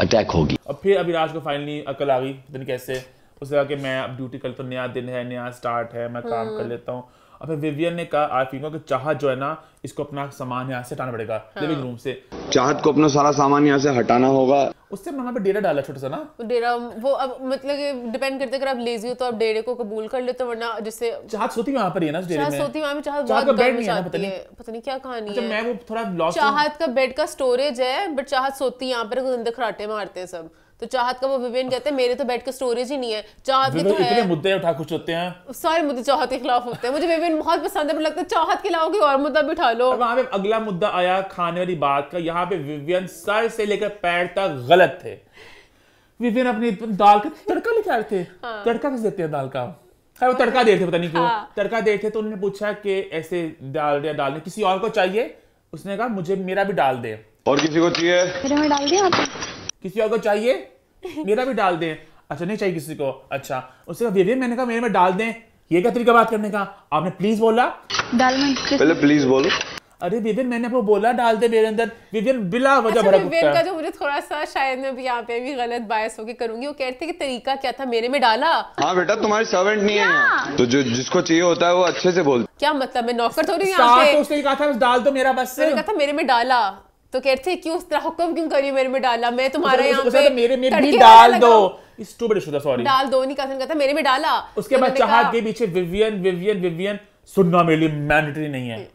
अटैक होगी अब फिर राज को फाइनली अकल आ गई दिन कैसे उसने कहा कि मैं अब ड्यूटी कल तो नया दिन है नया स्टार्ट है मैं काम कर हम्म। लेता हूँ और फिर विवियन ने कहा आरफी को कि चाहत जो है ना इसको अपना सामान यहाँ से हटाना पड़ेगा लिविंग हाँ। रूम से चाहत को अपना सारा सामान यहाँ से हटाना होगा उससे मैंने डेरा डाला छोटा सा ना वो डेरा वो अब मतलब डिपेंड करते अगर आप लेजी हो तो आप डेरे को कबूल कर लेते वरना जैसे चाहत सोती वहां पर ही है ना डेरे में चाहत सोती वहां पे चाहत चाहत का बेड नहीं है पता नहीं पता नहीं क्या कहानी अच्छा, है मैं वो थोड़ा लॉस्ट चाहत का बेड का स्टोरेज है बट चाहत सोती यहां पर गंदे खराटे मारते हैं सब तो चाहत का वो विवेन कहते हैं मेरे तो बेड का स्टोरेज ही नहीं है चाहत के तो है इतने मुद्दे उठा कुछ होते हैं सारे मुद्दे चाहत के खिलाफ होते हैं मुझे विवेन बहुत पसंद है पर लगता है चाहत के अलावा कोई और मुद्दा भी उठा लो वहां पे अगला मुद्दा आया खाने वाली बात का यहाँ पे विवेन सर से लेकर पैर तक गलत गलत थे विपिन अपनी दाल का तड़का लेके आ रहे थे हाँ। तड़का कैसे देते हैं दाल का हाँ वो तड़का दे थे पता नहीं क्यों हाँ। तड़का दे थे तो उन्होंने पूछा कि ऐसे दाल या दाल नहीं किसी और को चाहिए उसने कहा मुझे मेरा भी डाल दे और किसी को चाहिए मेरा में डाल दिया किसी और को चाहिए मेरा भी डाल दे अच्छा नहीं चाहिए किसी को अच्छा उसने कहा विपिन मैंने कहा मेरे में डाल दें ये क्या तरीका बात करने का आपने प्लीज बोला डाल में पहले प्लीज बोलो अरे विवियन मैंने आपको बोला डाल दे मेरे अंदर विवियन बिला वजह अच्छा, भरा विवियन का जो मुझे थोड़ा सा शायद मैं भी यहाँ पे भी गलत बायस होकर करूंगी वो कहते कि तरीका क्या था मेरे में डाला हाँ बेटा तुम्हारी सर्वेंट नहीं है तो जो जिसको चाहिए होता है वो अच्छे से बोल क्या मतलब मैं नौकर थोड़ी तो यहाँ तो उसने कहा था डाल दो मेरा बस से कहा था मेरे में डाला तो कहते थे क्यों उस तरह हुक्म क्यों करी मेरे में डाला मैं तुम्हारा यहाँ पे मेरे में भी डाल दो स्टूपिड इशू था सॉरी डाल दो नहीं कहा था मेरे में डाला उसके तो बाद चाहत के पीछे विवियन विवियन विवियन सुनना मेरे लिए मैंडेटरी नहीं है हम्म।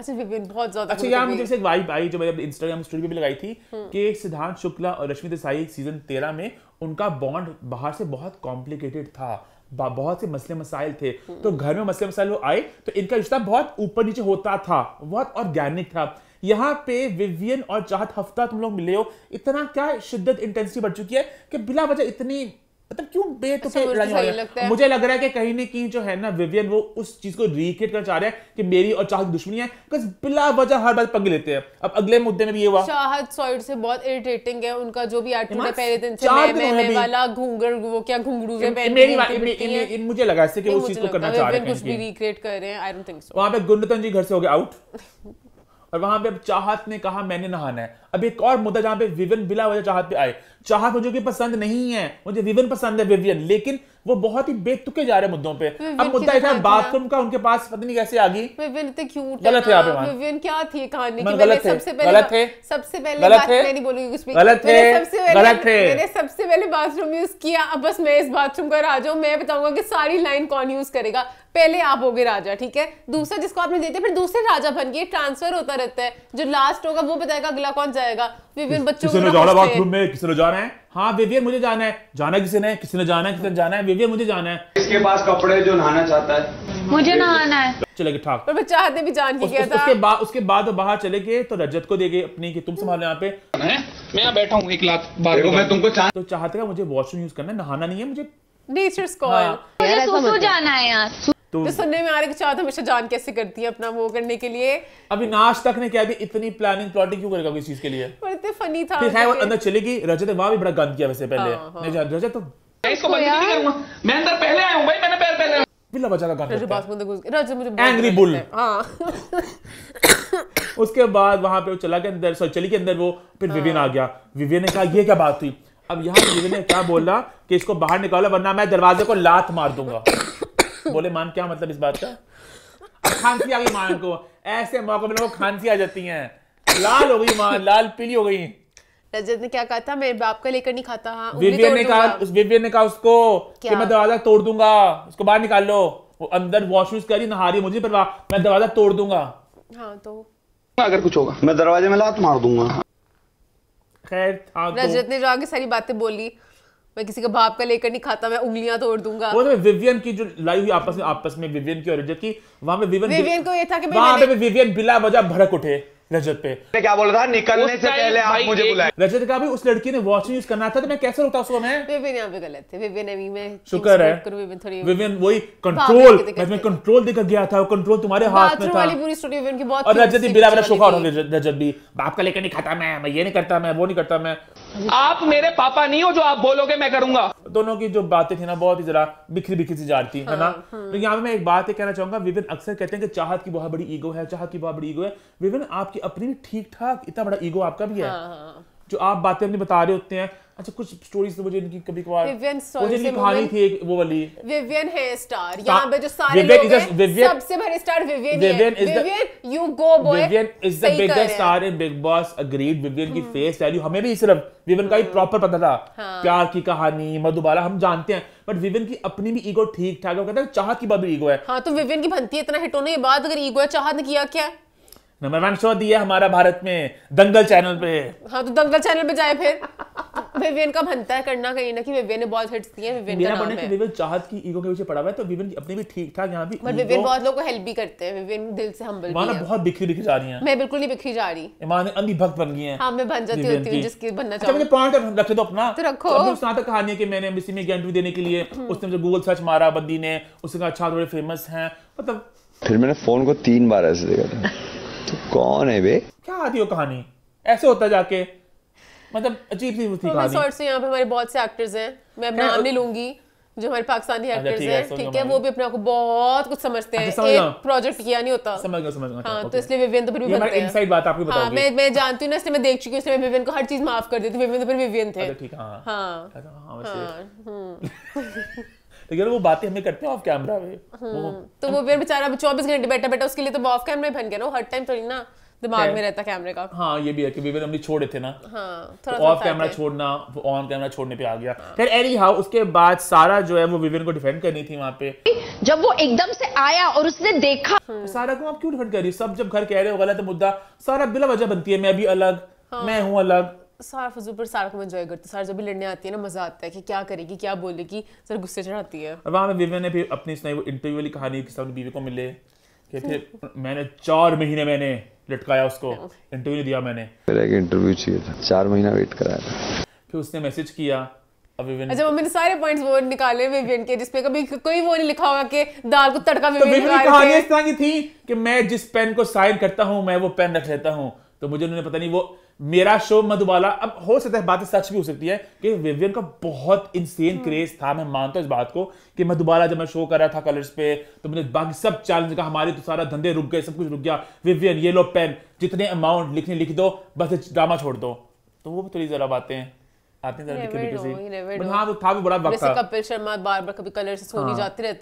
अच्छा विपिन बहुत ज्यादा अच्छा मतलब यहाँ मुझे एक वाइब आई जो मैंने अपने इंस्टाग्राम स्टोरी पे भी लगाई थी हम्म। कि सिद्धांत शुक्ला और रश्मि देसाई सीजन तेरह में उनका बॉन्ड बाहर से बहुत कॉम्प्लिकेटेड था बहुत से मसले मसाइल थे हम्म। तो घर में मसले मसाइल वो आए तो इनका रिश्ता बहुत ऊपर नीचे होता था बहुत ऑर्गेनिक था यहाँ पे विवियन और चाहत हफ्ता तुम लोग मिले हो इतना क्या शिद्दत इंटेंसिटी बढ़ चुकी है कि बिला वजह इतनी मतलब क्यों बेतुके तो तो लड़ाई मुझे लग रहा है कि कहीं ना कहीं जो है ना विवियन वो उस चीज को रिक्रिएट करना चाह रहे हैं कि मेरी और चाहत दुश्मनी है बिकॉज बिला वजह हर बार पंगे लेते हैं अब अगले मुद्दे में भी ये हुआ चाहत सॉइड से बहुत इरिटेटिंग है उनका जो भी एटीट्यूड है पहले दिन से मैं मैं वाला घूंगर वो क्या घुंगरू से पहन इन मुझे लगा ऐसे कि वो चीज को करना चाह रहे हैं कुछ भी रिक्रिएट कर रहे हैं आई डोंट थिंक सो वहां पे गुंडतन जी घर से हो गए आउट और वहां पे अब चाहत ने कहा मैंने नहाना है अब एक और मुद्दा जहां पे विवियन बिला वजह चाहत पे आए चाहत मुझे की पसंद नहीं है मुझे विवियन पसंद है विवियन लेकिन वो बहुत ही बेतुके जा रहे मुद्दों पे अब मुद्दा ऐसा तो बाथरूम का उनके पास पता नहीं कैसे आ गई विवियन तो क्यूट गलत है आप विवियन क्या थी कहानी की मैंने सबसे पहले गलत है सबसे पहले बात मैं नहीं बोलूंगी कुछ भी गलत है सबसे पहले गलत है मैंने सबसे पहले बाथरूम यूज किया अब बस मैं इस बाथरूम का राजा हूं मैं बताऊंगा कि सारी लाइन कौन यूज करेगा पहले आप हो गए राजा ठीक है दूसरा जिसको आपने देते फिर दूसरे राजा बन गए ट्रांसफर होता रहता है जो लास्ट होगा वो बताएगा अगला कौन जाएगा विभिन्न बच्चों बाथरूम में किसी ने जाना है हाँ विवियन मुझे जाना है जाना किसी ने किसी ने जाना है किसी ने जाना है विवियन मुझे जाना है इसके पास कपड़े जो नहाना चाहता है मुझे नहाना है चले गए ठाक पर भी जान उस, गया उसके बाद उसके बाद बाहर चले गए तो रजत को दे गए अपनी कि तुम यहाँ पे मैं यहाँ बैठा हूँ एक लाख बार मैं तुमको तो चाहते मुझे वॉशरूम यूज करना नहाना नहीं है मुझे हाँ। मुझे जाना है यार तो जो सुनने में आ रहा है हमेशा जान कैसे करती है अपना वो करने के लिए अभी नाश तक ने क्या भी इतनी प्लानिंग प्लॉटिंग क्यों करेगा चीज के लिए इतने फनी था फिर वो अंदर चली गई रजत वहां भी बड़ा गंद किया वैसे पहले नहीं हाँ, हाँ। जान रजत तुम नहीं रजत हाँ। उसके बाद वहां पे वो चला गया अंदर सॉरी चली के अंदर वो फिर विवियन आ गया विवियन ने कहा ये क्या बात हुई अब यहाँ विवियन ने क्या बोला कि इसको बाहर निकालो वरना मैं दरवाजे को लात मार दूंगा बोले मान क्या मतलब इस बात का खांसी आ गई मान को ऐसे मौके में लोगों खांसी आ जाती है लाल हो गई मान लाल पीली हो गई रजत ने क्या कहा था मैं बाप का लेकर नहीं खाता हाँ विवियन ने कहा उस विवियन ने कहा उसको कि मैं दरवाजा तोड़ दूंगा उसको बाहर निकाल लो वो अंदर वॉशरूम करी नहा रही मुझे परवाह मैं दरवाजा तोड़ दूंगा हाँ तो अगर कुछ होगा मैं दरवाजे में लात मार दूंगा खैर तो। रजत ने जो आगे सारी बातें बोली मैं किसी का बाप का लेकर नहीं खाता मैं उंगलियां तोड़ दूंगा वो तो विवियन की जो लाई हुई आपस में आपस में विवियन की और रजत की वहां पे विवियन विवियन को ये था कि वहां पे विवियन बिला वजह भड़क उठे रजत पे मैं क्या बोल रहा था निकलने से पहले आप मुझे बुलाए रजत का भी उस लड़की ने वॉच यूज करना था तो मैं कैसे रोता उसको मैं विवियन यहाँ पे गलत थे विवियन अभी मैं शुक्र है विवियन वही कंट्रोल मैं कंट्रोल देकर गया था कंट्रोल तुम्हारे हाथ में था पूरी स्टोरी विवियन की बहुत और रजत भी बिला बिला शोखा रजत भी बाप का लेकर नहीं खाता मैं मैं ये नहीं करता मैं वो नहीं करता मैं आप मेरे पापा नहीं हो जो आप बोलोगे मैं करूंगा दोनों की जो बातें थी ना बहुत ही जरा बिखरी बिखरी सी जाती है हाँ, ना हाँ। तो यहाँ पे मैं एक बात कहना चाहूंगा विभिन्न अक्सर कहते हैं कि चाहत की बहुत बड़ी ईगो है चाहत की बहुत बड़ी ईगो है विभिन्न आपकी अपनी भी ठीक ठाक इतना बड़ा ईगो आपका भी है हाँ, हाँ, जो आप बातें अपनी बता रहे होते हैं अच्छा कुछ स्टोरीज तो मुझे इनकी कभी कभार मुझे इनकी कहानी थी एक वो वाली विवियन है स्टार यहाँ पे जो सारे लोग हैं विवियन सबसे बड़े star Vivian Vivian is Vivian you go boy Vivian is the biggest star in Bigg Boss agreed Vivian की फेस हम्म। वैल्यू हमें भी सिर्फ विवियन का ही प्रॉपर हम्म। पता था हाँ। प्यार की कहानी मधुबाला हम जानते हैं बट विवियन की अपनी भी ईगो ठीक ठाक है कहता है चाहत की बात ईगो है हाँ तो विवियन की भंती इतना हिट होने के बाद अगर ईगो है चाहत ने किया क्या नंबर वन शो दिया हमारा भारत में दंगल चैनल पे हाँ तो दंगल चैनल पे जाए फिर विवेन का बनता है करना कहीं ना कि विवेन ने बहुत हिट्स दिए विवेन मेरा पढ़ने की विवेन चाहत की ईगो के पीछे पड़ा हुआ है तो विवेन अपने भी ठीक ठाक यहाँ भी बट विवेन बहुत लोगों को हेल्प भी करते हैं विवेन दिल से हम्बल माना बहुत बिखरी बिखरी जा रही है मैं बिल्कुल नहीं बिखरी जा रही ईमान अंधी भक्त बन गई है हाँ मैं बन जाती होती हूँ जिसकी बनना अच्छा, चाहूँ मुझे पॉइंट रखे तो अपना तो रखो उस तो नाटक कहानी के मैंने एमबीसी में इंटरव्यू देने के लिए हम्म। उसने मुझे गूगल सर्च मारा बंदी ने उसने कहा अच्छा थोड़े फेमस हैं मतलब फिर मैंने फोन को तीन बार ऐसे देखा था तू तो कौन है बे क्या आती हो कहानी ऐसे होता जाके मतलब अजीब सी थी तो कहानी सॉर्ट से यहां पे हमारे बहुत से एक्टर्स हैं मैं अपना नाम नहीं लूंगी जो हमारे पाकिस्तानी एक्टर्स अच्छा, हैं ठीक है वो भी अपने आप को बहुत कुछ समझते हैं अच्छा, एक प्रोजेक्ट किया नहीं होता समझ गया समझ गया हां अच्छा, तो इसलिए विवियन तो फिर भी बनते हैं इनसाइड बात आपको हाँ, बताऊंगी मैं मैं जानती हूं ना इसलिए मैं देख चुकी हूं इसलिए मैं विवियन को हर चीज माफ कर देती हूं विवियन तो फिर विवियन थे ठीक हां हां हां हाँ, हाँ।, हाँ लेकिन तो वो बातें हमें करते हैं ऑफ कैमरा में हम्म, तो वो फिर बेचारा चौबीस घंटे बैठा बैठा उसके लिए तो ऑफ कैमरा बन गया ना हर टाइम थोड़ी ना दिमाग में रहता कैमरे का हाँ ये भी है कि विवेक हमने छोड़े थे ना हाँ, तो ऑफ कैमरा छोड़ना ऑन कैमरा छोड़ने पे आ गया फिर एनी हाउ उसके बाद सारा जो है वो विवेक को डिफेंड करनी थी वहाँ पे जब वो एकदम से आया और उसने देखा हम्म। सारा को आप क्यों डिफेंड कर रही सब जब घर कह रहे हो गलत मुद्दा सारा बिला वजह बनती है मैं अभी अलग हाँ। मैं हूँ अलग सार फजूल पर सारा को एंजॉय करती है सार जब भी लड़ने आती है ना मज़ा आता है कि क्या करेगी क्या बोलेगी सर गुस्से चढ़ाती है और वहाँ पे विवियन ने भी अपनी सुनाई वो इंटरव्यू वाली कहानी कि सब बीवी को मिले कि फिर हम्म। मैंने चार महीने मैंने लटकाया उसको इंटरव्यू हम्म। दिया मैंने एक इंटरव्यू चाहिए था चार महीना वेट कराया था फिर उसने मैसेज किया अच्छा मम्मी ने सारे पॉइंट्स वो निकाले विवियन के जिसपे कभी कोई वो नहीं लिखा होगा कि दाल को तड़का विवियन तो कहानी इस तरह की थी कि मैं जिस पेन को साइन करता हूँ मैं वो पेन रख लेता हूँ तो मुझे उन्होंने पता नहीं वो मेरा शो मधुबाला अब हो सकता है बातें सच भी हो सकती है कि विवियन का बहुत इंसेन क्रेज हाँ। था मैं मानता हूं इस बात को कि मधुबाला जब मैं शो कर रहा था कलर्स पे तो मैंने बाकी सब चैलेंज कहा हमारे तो सारा धंधे रुक गए सब कुछ रुक गया विवियन ये लो पेन जितने अमाउंट लिखने लिख दो बस ड्रामा छोड़ दो तो वो भी थोड़ी जरा बातें आते हैं हाँ, कपिल शर्मा बार बार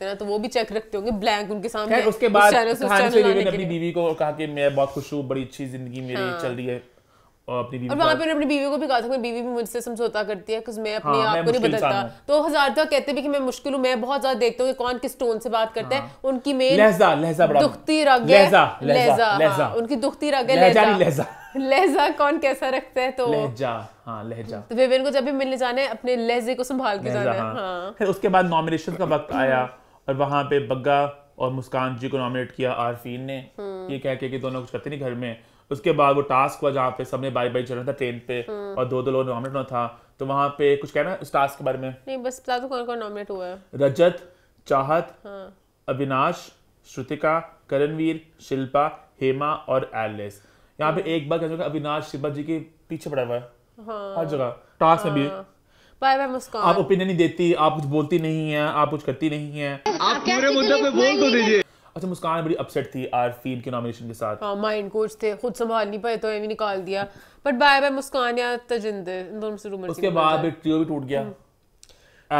हाँ। तो वो भी चेक रखते होंगे ब्लैंक उनके सामने उसके बाद अपनी बीवी को कहा कि मैं बहुत खुश हूँ बड़ी अच्छी जिंदगी मेरी चल रही है और वहाँ पे अपनी बीवी को भी कहा था बीवी भी मुझसे समझौता करती है मैं अपने हाँ, आप को नहीं बदलता तो हजार तक कहते भी कि मैं मुश्किल हूँ मैं बहुत ज्यादा देखता हूँ कौन किस टोन से बात करता है हाँ। उनकी मेन लहजा लहजा दुखती रग हाँ, लहजा उनकी दुखती रग लहजा लहजा कौन कैसा रखता है तो लहजा हाँ लहजा तो विवेन को जब भी मिलने जाना है अपने लहजे को संभाल के जाना है फिर उसके बाद नॉमिनेशन का वक्त आया और वहाँ पे बग्गा और मुस्कान जी को नॉमिनेट किया आरफीन ने हम्म। ये कह के कि दोनों कुछ करते नहीं घर में उसके बाद वो टास्क हुआ जहाँ पे सबने बाई बाई चल था ट्रेन पे हाँ। और दो दो लोग नॉमिनेट होना था तो वहाँ पे कुछ कहना उस टास्क के बारे में नहीं बस बता दो तो कौन कौन नॉमिनेट हुआ है रजत चाहत हाँ। अविनाश श्रुतिका करणवीर शिल्पा हेमा और एलिस यहाँ पे हाँ। एक बार कह अविनाश शिल्पा जी के पीछे पड़ा हुआ है हाँ। हर जगह टास्क में भी बाय बाय मुस्कान आप ओपिनियन नहीं देती आप कुछ बोलती नहीं है आप कुछ करती नहीं है आप पूरे मुद्दे पे बोल तो दीजिए अच्छा मुस्कान बड़ी अपसेट थी आरफीन के नॉमिनेशन के साथ हाँ माइंड कोच थे खुद संभाल नहीं पाए तो एवी निकाल दिया बट बाय बाय मुस्कान या तजिंदर दोनों से रूमर उसके बाद भी ट्रियो भी टूट गया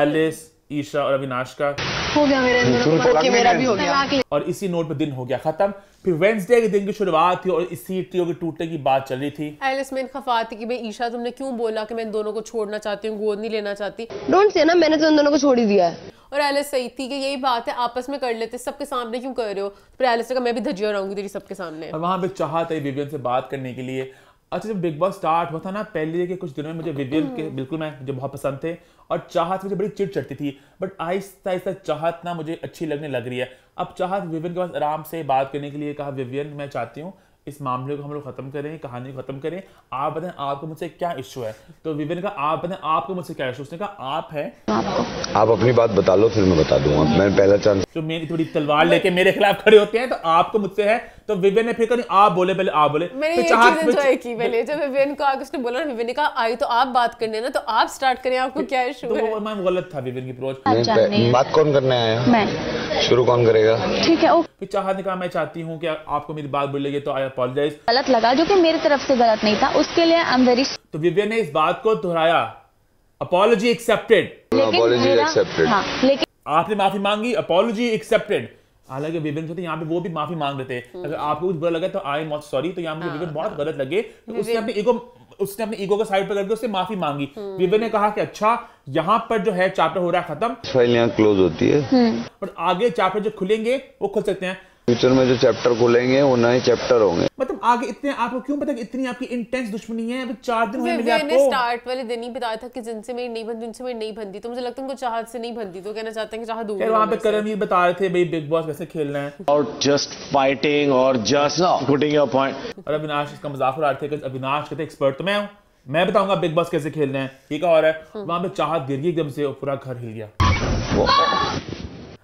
एलिस हम्म। ईशा और अविनाश का हो गया मेरे ओके मतलब मेरा भी हो गया और इसी नोट पे दिन हो गया खत्म फिर वेंसडे के दिन की शुरुआत थी और इसी ट्रियो के टूटने की बात चल रही थी एलिस में खफा थी कि भाई ईशा तुमने क्यों बोला कि मैं दोनों को छोड़ना चाहती हूँ गोद नहीं लेना चाहती डोंट से ना मैंने तो इन दोनों को छोड़ ही दिया है और एलिस सही थी कि यही बात है आपस में कर लेते सबके सामने क्यों कर रहे हो फिर एलिस ने कहा मैं भी धजिया रहूंगी तेरी सबके सामने और वहां पे चाहत है विवियन से बात करने के लिए अच्छा जब बिग बॉस स्टार्ट हुआ था ना पहले के कुछ दिनों में मुझे विवियल हाँ। के बिल्कुल मैं मुझे बहुत पसंद थे और चाहत मुझे बड़ी चिड़ चढ़ती थी बट आहिस्ता आहिस्ता चाहत ना मुझे अच्छी लगने लग रही है अब चाहत विवियन के पास आराम से बात करने के लिए कहा विवियन मैं चाहती हूँ इस मामले को हम लोग खत्म करें कहानी को खत्म करें आप बताएं आपको मुझसे क्या इशू है तो विवेन का आप बताएं आपको मुझसे क्या इशू उसने कहा आप है आप अपनी बात बता लो फिर मैं बता दूंगा मैं पहला चांस जो तो मेरी थोड़ी तलवार लेके मेरे खिलाफ खड़े होते हैं तो आपको मुझसे है तो विवेन ने फिर आप बोले पहले आप बोले मैंने जब विपिन को आगे उसने बोला विवेन ने कहा आई तो आप बात करने ना तो आप स्टार्ट करें आपको क्या इशू तो है मैम गलत था विवेन की अप्रोच बात कौन करने आया शुरू कौन करेगा ठीक है फिर चाहत ने कहा मैं चाहती हूँ की आपको मेरी बात बोलेगी तो आया अपॉलोजाइज गलत लगा जो कि मेरी तरफ से गलत नहीं था उसके लिए आई एम वेरी तो विविया ने इस बात को दोहराया अपॉलोजी एक्सेप्टेड हाँ, हाँ, लेकिन आपने माफी मांगी अपॉलोजी एक्सेप्टेड हालांकि विवेन जो तो थे यहाँ पे वो भी माफी मांग रहे थे हम्म। अगर आपको कुछ बुरा लगा तो आई एम सॉरी तो यहाँ पे हाँ, विवेन बहुत गलत लगे तो उसने अपने ईगो उसने अपने ईगो को साइड पर करके उससे माफी मांगी हम्म। विवेन ने कहा कि अच्छा यहाँ पर जो है चैप्टर हो रहा है खत्म फाइल यहाँ क्लोज होती है हम्म। पर आगे चैप्टर जो खुलेंगे वो खुल सकते हैं फ्यूचर में जो चैप्टर खुलेंगे वो नए चैप्टर होंगे मतलब आगे इतने आपको क्यों पता इतनी आपकी इंटेंस दुश्मनी है अभी चार दिन मिले आपको स्टार्ट वाले दिन ही बताया था कि जिनसे मेरी नहीं बनती उनसे मेरी नहीं बनती तो मुझे लगता है उनको चाहत से नहीं बनती तो कहना चाहते हैं कि चाह दूर फिर वहां पे करम ये बता रहे थे भाई बिग बॉस कैसे खेलना है और जस्ट फाइटिंग और जस्ट पुटिंग योर पॉइंट और अविनाश इसका मजाक उड़ा रहे थे कि अविनाश कहते एक्सपर्ट तो मैं हूं मैं बताऊंगा बिग बॉस कैसे खेलना है ठीक है और वहां पे चाहत गिर गई एकदम से पूरा घर हिल गया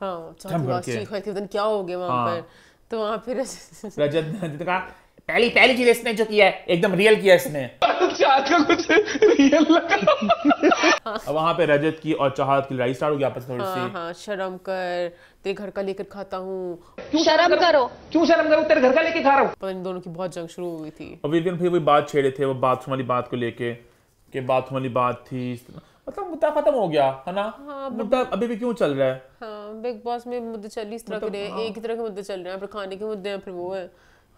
हाँ, हाँ। तो पहली पहली चीज इसने जो किया है एकदम रियल किया इसने चाहत का कुछ रियल लगा हाँ। पे रजत की और चाहत की लड़ाई स्टार्ट हो गई आपस में हाँ, हाँ, शर्म कर तेरे घर का लेकर खाता हूँ शर्म करो क्यों शर्म करो तेरे घर का लेकर खा रहा हूँ दोनों की बहुत जंग शुरू हो गई थी और फिर वही बात छेड़े थे वो बाथरूम वाली बात को लेके बाथरूम वाली बात थी मतलब मुद्दा खत्म हो गया है ना हाँ, मुद्दा अभी भी क्यों चल रहा है हाँ, बिग बॉस में मुद्दे चल इस तरह के हाँ, एक ही तरह के मुद्दे चल रहे हैं फिर खाने के मुद्दे हैं फिर वो है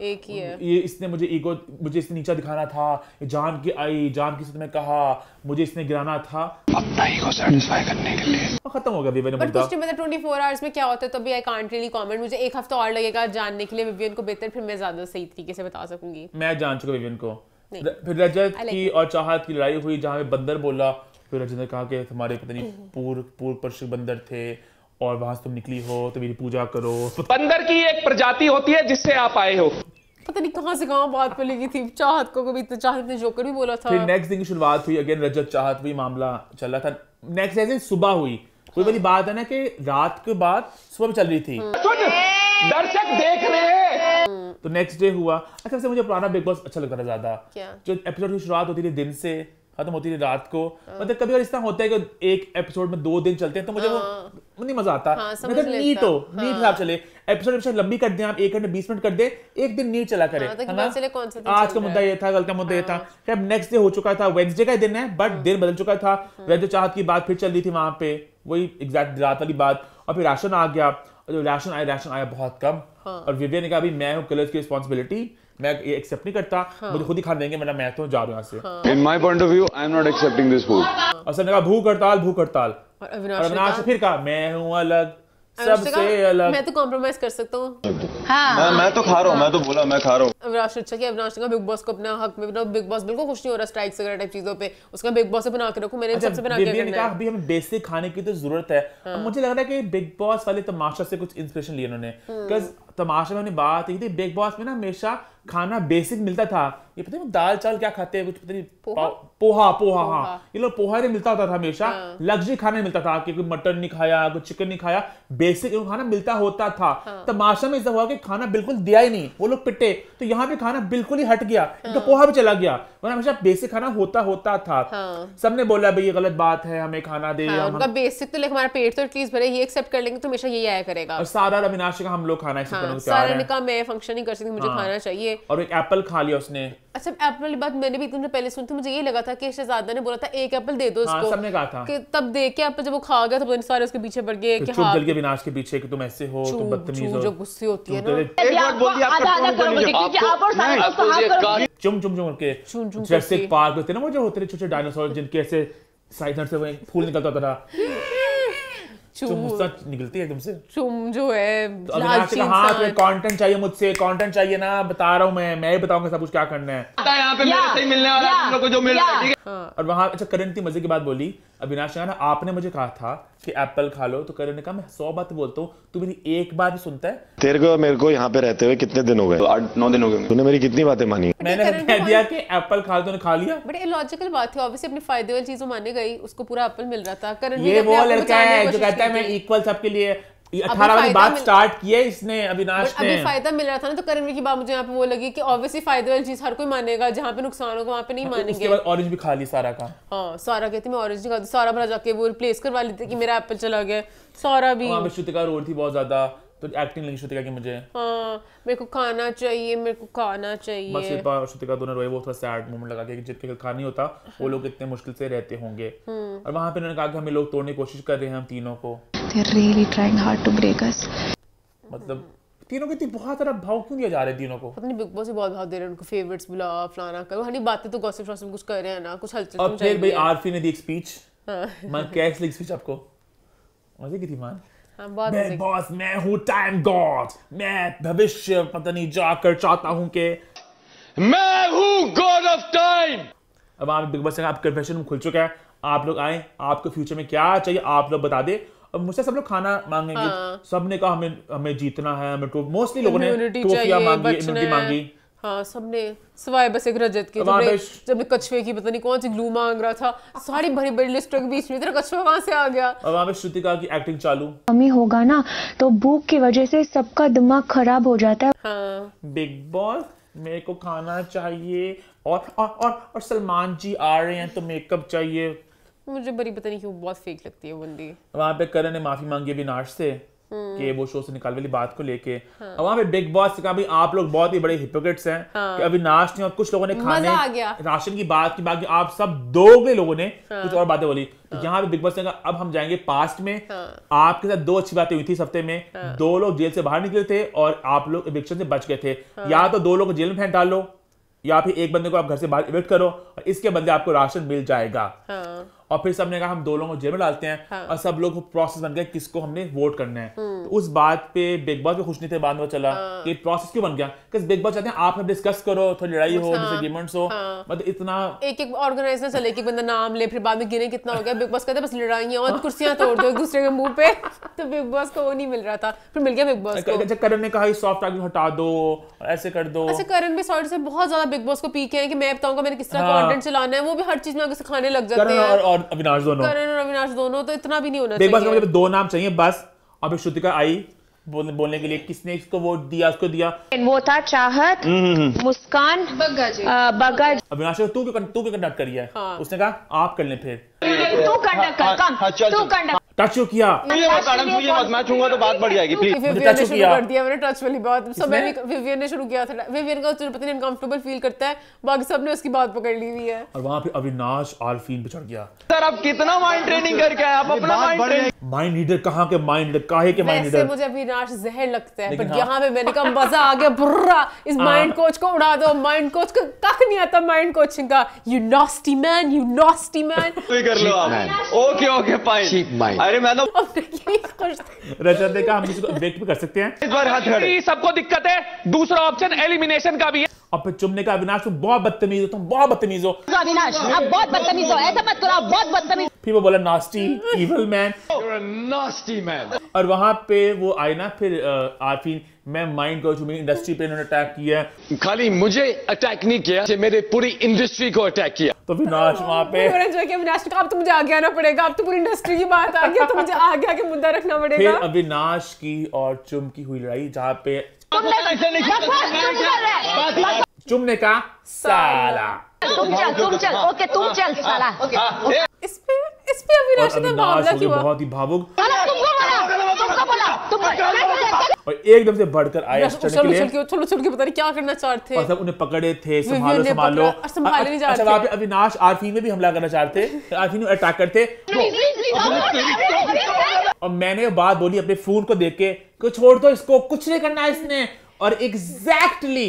एक ही है ये इसने मुझे ईगो मुझे इसने नीचा दिखाना था जान की आई जान की किसी में कहा मुझे इसने गिराना था अपना ईगो सेटिस्फाई करने के लिए हाँ, खत्म हो गया विवियन बट कुछ मतलब 24 आवर्स में क्या होता है तो अभी आई कांट रियली कमेंट मुझे एक हफ्ता और लगेगा जानने के लिए विवियन को बेहतर फिर मैं ज्यादा सही तरीके से बता सकूंगी मैं जान चुका विवियन को फिर रजत की और चाहत की लड़ाई हुई जहां पे बंदर बोला फिर अर्जुन ने कहा कि तुम्हारे पता नहीं पूर्व हम्म। पूर्व पश्चिम बंदर थे और वहां से तुम निकली हो तो मेरी पूजा करो बंदर की एक प्रजाति होती है जिससे आप आए हो पता नहीं कहां से कहां बात पर लगी थी चाहत को कभी इतना चाहत ने जोकर भी बोला था फिर नेक्स्ट दिन की शुरुआत हुई अगेन रजत चाहत भी मामला चल रहा था नेक्स्ट डे सुबह हुई कोई हाँ। बड़ी बात है ना कि रात के बाद सुबह चल रही थी हाँ। दर्शक देख रहे हैं तो नेक्स्ट डे हुआ अच्छा मुझे पुराना बिग बॉस अच्छा लगता था ज्यादा जो एपिसोड की शुरुआत होती थी दिन से खत्म होती थी रात को हाँ। मतलब कभी और इस तरह होता है कि एक एपिसोड में दो दिन चलते हैं तो मुझे वो हाँ। नहीं मजा आता मतलब नीट हो नीट हिसाब चले एपिसोड एपिसोड लंबी कर दें आप एक घंटे बीस मिनट कर दें एक दिन नीट चला करे हाँ, तो है ना आज का मुद्दा ये था कल का मुद्दा ये था अब नेक्स्ट डे हो चुका था वेंसडे का दिन है बट दिन बदल चुका था वैद्य चाहत की बात फिर चल रही थी वहां पे वही एग्जैक्ट रात वाली बात और फिर राशन आ गया जो राशन आया राशन आया बहुत कम और विवेक ने कहा मैं हूँ कलर्स की रिस्पॉन्सिबिलिटी मैं ये एक्सेप्ट नहीं करता हाँ. मुझे खुद ही खा देंगे मैंने मैं तो जा रहा से in my point of view I am not accepting this food और ने कहा भूख हड़ताल भूख हड़ताल और अविनाश फिर कहा मैं हूं अलग सबसे अलग मैं तो कॉम्प्रोमाइज कर सकता हूँ हाँ, मैं, मैं तो खा रहा हूँ मैं तो बोला मैं खा रहा हूँ अविनाश अच्छा कि अविनाश ने अच्छा बिग बॉस को अपना हक में बिग बॉस बिल्कुल खुश नहीं हो रहा स्ट्राइक वगैरह टाइप चीजों पे उसका बिग बॉस से बना के रखो मैंने अच्छा, सबसे बना के कहा अभी हमें बेसिक खाने की तो जरूरत है हाँ। मुझे लग रहा है कि बिग बॉस वाले तमाशा से कुछ इंस्पिरेशन लिया उन्होंने हम्म। तमाशा बात ही थी बिग बॉस में ना हमेशा खाना बेसिक मिलता था ये पता है दाल चाल क्या खाते हैं कुछ पता नहीं पोहा पोहा, हाँ ये लोग पोहा नहीं मिलता होता था हमेशा लग्जरी हाँ। खाना नहीं मिलता था कि कोई मटन नहीं खाया कोई चिकन नहीं खाया बेसिक खाना मिलता होता था हाँ। तमाशा में ऐसा हुआ कि खाना बिल्कुल दिया ही नहीं वो लोग पिटे तो यहाँ पे खाना बिल्कुल ही हट गया तो पोहा भी चला गया वरना मतलब हमेशा बेसिक खाना होता होता था सबने बोला भाई ये गलत बात है हमें खाना दे उनका बेसिक मतलब तो हमारा पेट तो एटलीस्ट भरे ये एक्सेप्ट कर लेंगे तो हमेशा यही आया करेगा सारा अविनाश का हम लोग खाना एक्सेप्ट मैं फंक्शन नहीं कर सकती मुझे खाना चाहिए और एक एप्पल खा लिया उसने अच्छा एप्पल वाली बात मैंने भी इतने पहले सुनी थी मुझे ये लगा था कि शहजादा ने बोला था एक एप्पल दे दो हाँ, इसको हाँ, सबने कहा था कि तब दे के एप्पल जब वो खा गया तो पता सारे उसके पीछे पड़ गए तो कि हां जल हाँ। के विनाश के पीछे कि तुम ऐसे हो तुम बदतमीज हो जो गुस्से होती है ना एक बात बोल दिया करो चुम चुम चुम करके जैसे पार्क होते ना वो जो होते छोटे छोटे डायनासोर जिनके ऐसे साइड से वो फूल निकलता था तो निकलती है तुमसे जो है तो कंटेंट चाहिए मुझसे कंटेंट चाहिए ना बता रहा हूँ मैं मैं ही बताऊंगा सब कुछ क्या करना है यहाँ पे मेरे से मिलने वाला तुम को जो मिल रहा है ठीक है हाँ। और अच्छा करण मजे की बात बोली अविनाश ने आपने मुझे कहा था कि एप्पल खा लो तो करण ने कहा मैं सौ बात बोलता हूँ तू मेरी एक बात भी सुनता है तेरे को मेरे को यहाँ पे रहते हुए कितने दिन हो गए आठ नौ दिन हो गए तूने मेरी कितनी बातें मानी मैंने तो कह दिया कि एप्पल खा तो खा लिया बट इलॉजिकल बात है ऑब्वियसली अपने फायदे वाली चीजों माने गई उसको पूरा एप्पल मिल रहा था करण ये वो लड़का है जो कहता है मैं इक्वल सबके लिए अठारह में बात स्टार्ट की है इसने अविनाश ने अभी फायदा मिल रहा था ना तो करण की बात मुझे यहाँ पे वो लगी कि ऑब्वियसली फायदे वाली चीज हर कोई मानेगा जहाँ पे नुकसान होगा वहाँ पे नहीं हाँ, तो मानेंगे उसके बाद ऑरेंज भी खा ली सारा का हाँ सारा कहती मैं ऑरेंज नहीं खाती सारा भरा जाके वो रिप्लेस करवा लेती कि मेरा एप्पल चला गया सारा भी वहाँ श्रुतिका रोड थी बहुत ज्यादा तो एक्टिंग लगी श्रुतिका की मुझे हाँ मेरे को खाना चाहिए मेरे को खाना चाहिए बस एक बार श्रुतिका दोनों रोए वो थोड़ा सैड मोमेंट लगा के जितने खा नहीं होता हाँ। वो लोग इतने मुश्किल से रहते होंगे हम्म। और वहाँ पे उन्होंने कहा कि हमें लोग तोड़ने की कोशिश कर रहे हैं हम तीनों को really trying hard to break us मतलब तीनों के तीन बहुत सारा भाव क्यों दिया जा रहे हैं तीनों को पता नहीं बिग बॉस ही बहुत भाव दे रहे हैं उनको फेवरेट्स बुला फलाना करो हनी बातें तो गॉसिप शॉसिप कुछ कर रहे हैं ना कुछ हलचल तो अब फिर भाई आरफी ने दी एक स्पीच मैं कैसे लिख स्पीच आपको मजे की थी मान हाँ, मैं बॉस मैं हूँ टाइम गॉड मैं भविष्य पता नहीं जाकर चाहता हूँ कि मैं हूँ गॉड ऑफ टाइम अब आप बिग बॉस आप कन्फेशन खुल चुका है आप लोग आए आपको फ्यूचर में क्या चाहिए आप लोग बता दे अब मुझसे सब लोग खाना मांगेंगे हाँ। सबने कहा हमें हमें जीतना है हमें मोस्टली लोगों ने टोफिया मांगी इम्यूनिटी मांगी हाँ, सबने सवाए बस एक रजत के तुमने जब कछुए की पता नहीं कौन सी ग्लू मांग रहा था सारी भरी बड़ी लिस्ट के बीच में तेरा कछुआ वहां से आ गया अब वहां पे श्रुतिका की एक्टिंग चालू कमी होगा ना तो भूख की वजह से सबका दिमाग खराब हो जाता है हाँ बिग बॉस मेरे को खाना चाहिए और और और, और सलमान जी आ रहे हैं तो मेकअप चाहिए मुझे बड़ी पता नहीं क्यों बहुत फेक लगती है बंदी वहाँ पे करण ने माफी मांगी अविनाश से हम्म। कि वो शो से निकाल वाली बात को लेके हाँ। वहां पे बिग बॉस का भी आप लोग बहुत ही बड़े हिपोक्रेट्स हैं हाँ। कि अभी नाश नहीं और कुछ लोगों ने खाने राशन की बात की बाकी आप सब दो गए लोगों ने हाँ। कुछ और बातें बोली हाँ। तो यहाँ पे बिग बॉस ने कहा अब हम जाएंगे पास्ट में हाँ। आपके साथ दो अच्छी बातें हुई थी इस हफ्ते में हाँ। दो लोग जेल से बाहर निकले थे और आप लोग इविक्शन से बच गए थे हाँ। या तो दो लोग जेल में फेंक डालो या फिर एक बंदे को आप घर से बाहर इविक्ट करो और इसके बदले आपको राशन मिल जाएगा हाँ। और फिर सबने कहा हम दो लोगों को जेल में डालते हैं हाँ। और सब लोग प्रोसेस बन गया किसको हमने वोट करना है हम्म। तो उस बात पे बिग बॉस भी खुश नहीं थे बाद में चला हाँ। कि प्रोसेस क्यों बन गया बिग बॉस चाहते हैं आप डिस्कस करो थोड़ी लड़ाई हो डिसएग्रीमेंट्स अच्छा। हो हाँ। मतलब इतना एक एक ऑर्गेनाइजर चले कि बंदा नाम ले फिर बाद में गिने कितना हो गया बिग बॉस कहते बस है और हाँ। कुर्सियां तोड़ दो एक दूसरे के मुंह पे तो बिग बॉस को वो नहीं मिल रहा था फिर मिल गया बिग बॉस अच्छा, को अच्छा करण ने कहा सॉफ्ट टारगेट हटा दो ऐसे कर दो अच्छा करण भी सॉरी से बहुत ज्यादा बिग बॉस को पी के हैं कि मैं बताऊंगा मैंने किस तरह हाँ। कंटेंट चलाना है वो भी हर चीज में आगे सिखाने लग जाते हैं और, और अविनाश दोनों करण और अविनाश दोनों तो इतना भी नहीं होना चाहिए बिग बॉस में मुझे दो नाम चाहिए बस और फिर श्रुतिका आई बोलने बोलने के लिए किसने इसको वोट दिया उसको दिया वो था चाहत हम्म, हम्म, हम्म। मुस्कान बग्गा अविनाश तू क्यों तू क्यों कंडक्ट करी है हाँ। उसने कहा आप कर ले फिर तू कंडक्ट कर कम हाँ, हाँ, तू कंडक्ट टच किया मत मैं छूंगा तो बात बढ़ जाएगी प्लीज किया कर दिया मैंने टच वाली बात सब मैंने विवियन ने शुरू किया था विवियन का अनकंफर्टेबल तो फील करता है बाकी सब ने उसकी बात पकड़ ली हुई है और वहां पे अविनाश आलफीन पे चढ़ गया सर आप कितना माइंड ट्रेनिंग करके आए आप अपना माइंड माइंड रीडर कहां के माइंड लीडर काहे के माइंड लीडर मुझे अविनाश जहर लगता है बट हाँ। यहां पे मैंने कहा मजा आ गया बुर्रा इस माइंड हाँ। कोच को उड़ा दो माइंड कोच को कख नहीं आता माइंड कोचिंग का you nasty man you nasty man कर लो आप okay okay fine cheap mind अरे मैं तो रजत ने कहा हम इसको अपडेट भी कर सकते हैं इस बार हाथ सबको दिक्कत है दूसरा ऑप्शन एलिमिनेशन का भी है और फिर चुमने का अविनाश तुम बहुत बदतमीज हो तुम बहुत बदतमीज हो अविनाश आप बहुत बदतमीज हो ऐसा मत करो आप बहुत बदतमीज फिर वो बोला nasty evil man nasty man और वहां पे वो आई ना फिर आरफीन मैं माइंड कर चुकी इंडस्ट्री पे इन्होंने अटैक किया है खाली मुझे अटैक नहीं किया मेरे पूरी इंडस्ट्री को अटैक किया तो विनाश वहां पे जो कि अविनाश का अब तो मुझे आगे आना पड़ेगा अब तो पूरी इंडस्ट्री की बात आ गया तो मुझे आगे आके मुद्दा रखना पड़ेगा फिर अविनाश की और चुम की हुई लड़ाई जहाँ पे चुम ने कहा साला तुम चल तुम चल ओके तुम चल साला हाँ, इस पे इस पे मामला बहुत ही भावुक और एकदम से बढ़कर आए चलो के पता नहीं क्या करना चाहते थे उन्हें पकड़े थे संभालो संभालो संभाले नहीं जा अच्छा, रहे अविनाश आरफी में भी हमला करना चाहते थे आरफी अटैक करते और मैंने बात बोली अपने फोन को देख के छोड़ दो इसको कुछ नहीं करना इसने और एग्जैक्टली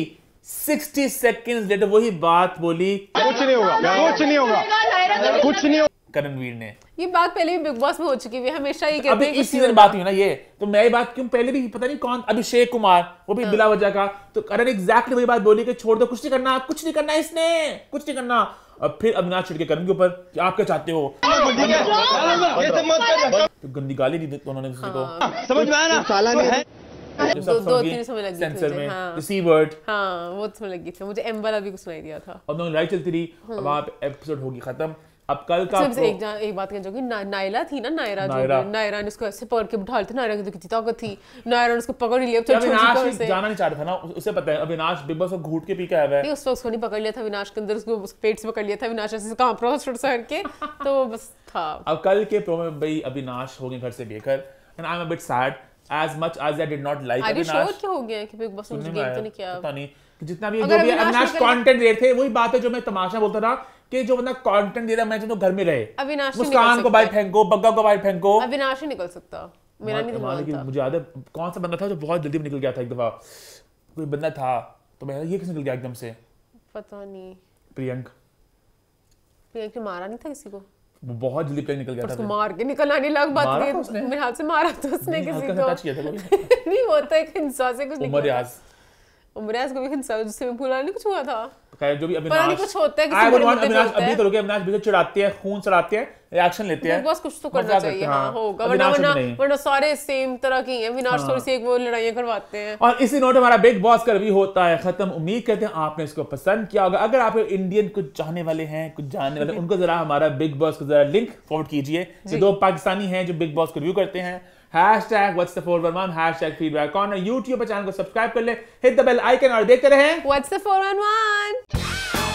सिक्सटी सेकेंड लेटर वही बात बोली कुछ नहीं होगा कुछ नहीं होगा कुछ नहीं करण वीर ने ये बात पहले भी बिग बॉस में हो चुकी है हमेशा ये कहते हैं इस सीजन बात हुई ना ये तो मैं ये बात क्यों पहले भी पता नहीं कौन अभिषेक कुमार वो भी हाँ। बिला वजह का तो करण एग्जैक्टली वही बात बोली कि छोड़ दो कुछ नहीं करना कुछ नहीं करना इसने कुछ नहीं करना और फिर अविनाश छिड़के करण के ऊपर कि आप क्या चाहते हो तो गंदी गाली दी तो उन्होंने हाँ। हाँ, समझ में आया ना तो साला तो है दो, दो तीन समय लग गई थी मुझे एम्बर अभी को सुनाई दिया था और दोनों चलती रही अब आप एपिसोड होगी खत्म अब कल का सबसे एक, जा, एक बात कहना चाहूंगी ना, नायला थी ना नायरा नायरा, जो, नायरा ने उसको ऐसे पकड़ के बिठा थी नायरा की तो कितनी ताकत थी नायरा ने उसको पकड़ लिया तो अविनाश जाना नहीं चाह रहा था ना उसे पता है अविनाश बिग बॉस को घूट के पी के आया है उस वक्त उसको नहीं पकड़ लिया था अविनाश के अंदर उसको पेट से पकड़ लिया था अविनाश ऐसे कांप रहा छोटा सा करके तो बस था अब कल के प्रो में भाई अविनाश हो गए घर से बेघर and I am a bit sad as much as I did not like Avinash sure क्या तो हो गया कि बिग बॉस ने गेम तो नहीं किया पता नहीं जितना भी जो भी अविनाश कंटेंट रेट थे वही बात है जो मैं तमाशा बोलता था कि जो बंदा कंटेंट दे रहा है मैं तो घर में रहे अविनाश मुस्कान को बाहर फेंको बग्गा को बाहर फेंको अविनाश ही निकल सकता मेरा नहीं मान दिमाग मुझे याद है कौन सा बंदा था जो बहुत जल्दी निकल गया था एक दफा कोई बंदा था तो मैं ये किस निकल गया एकदम से पता नहीं प्रियंक प्रियंक ने मारा नहीं था किसी को वो बहुत जल्दी प्रियंक निकल गया था उसको मार के निकलना नहीं लग बात मेरे हाथ से मारा था उसने किसी को नहीं होता तो एक इंसान से कुछ निकल अविनाश को भी खिंचाओ जिससे मैं पूरा नहीं कुछ हुआ था खैर जो भी अविनाश कुछ होते हैं आई वुड वांट अविनाश अभी तो रुके अविनाश बिल्कुल चिढ़ाते हैं खून चढ़ाते हैं रिएक्शन लेते हैं बस कुछ तो करना चाहिए हां होगा हाँ, हाँ। वरना वरना वरना सारे सेम तरह की हैं अविनाश हाँ। थोड़ी सी एक वो लड़ाइयां करवाते हैं और इसी नोट हमारा बिग बॉस का रिव्यू होता है खत्म उम्मीद करते हैं आपने इसको पसंद किया होगा अगर आप इंडियन कुछ चाहने वाले हैं कुछ जानने वाले उनको जरा हमारा बिग बॉस का जरा लिंक फॉरवर्ड कीजिए ये दो पाकिस्तानी हैं जो बिग बॉस का रिव्यू करते हैं hashtag the four one one hashtag feedback on YouTube पर चैनल को सब्सक्राइब कर ले हिट द बेल आइकन और देखते रहे what's the four one one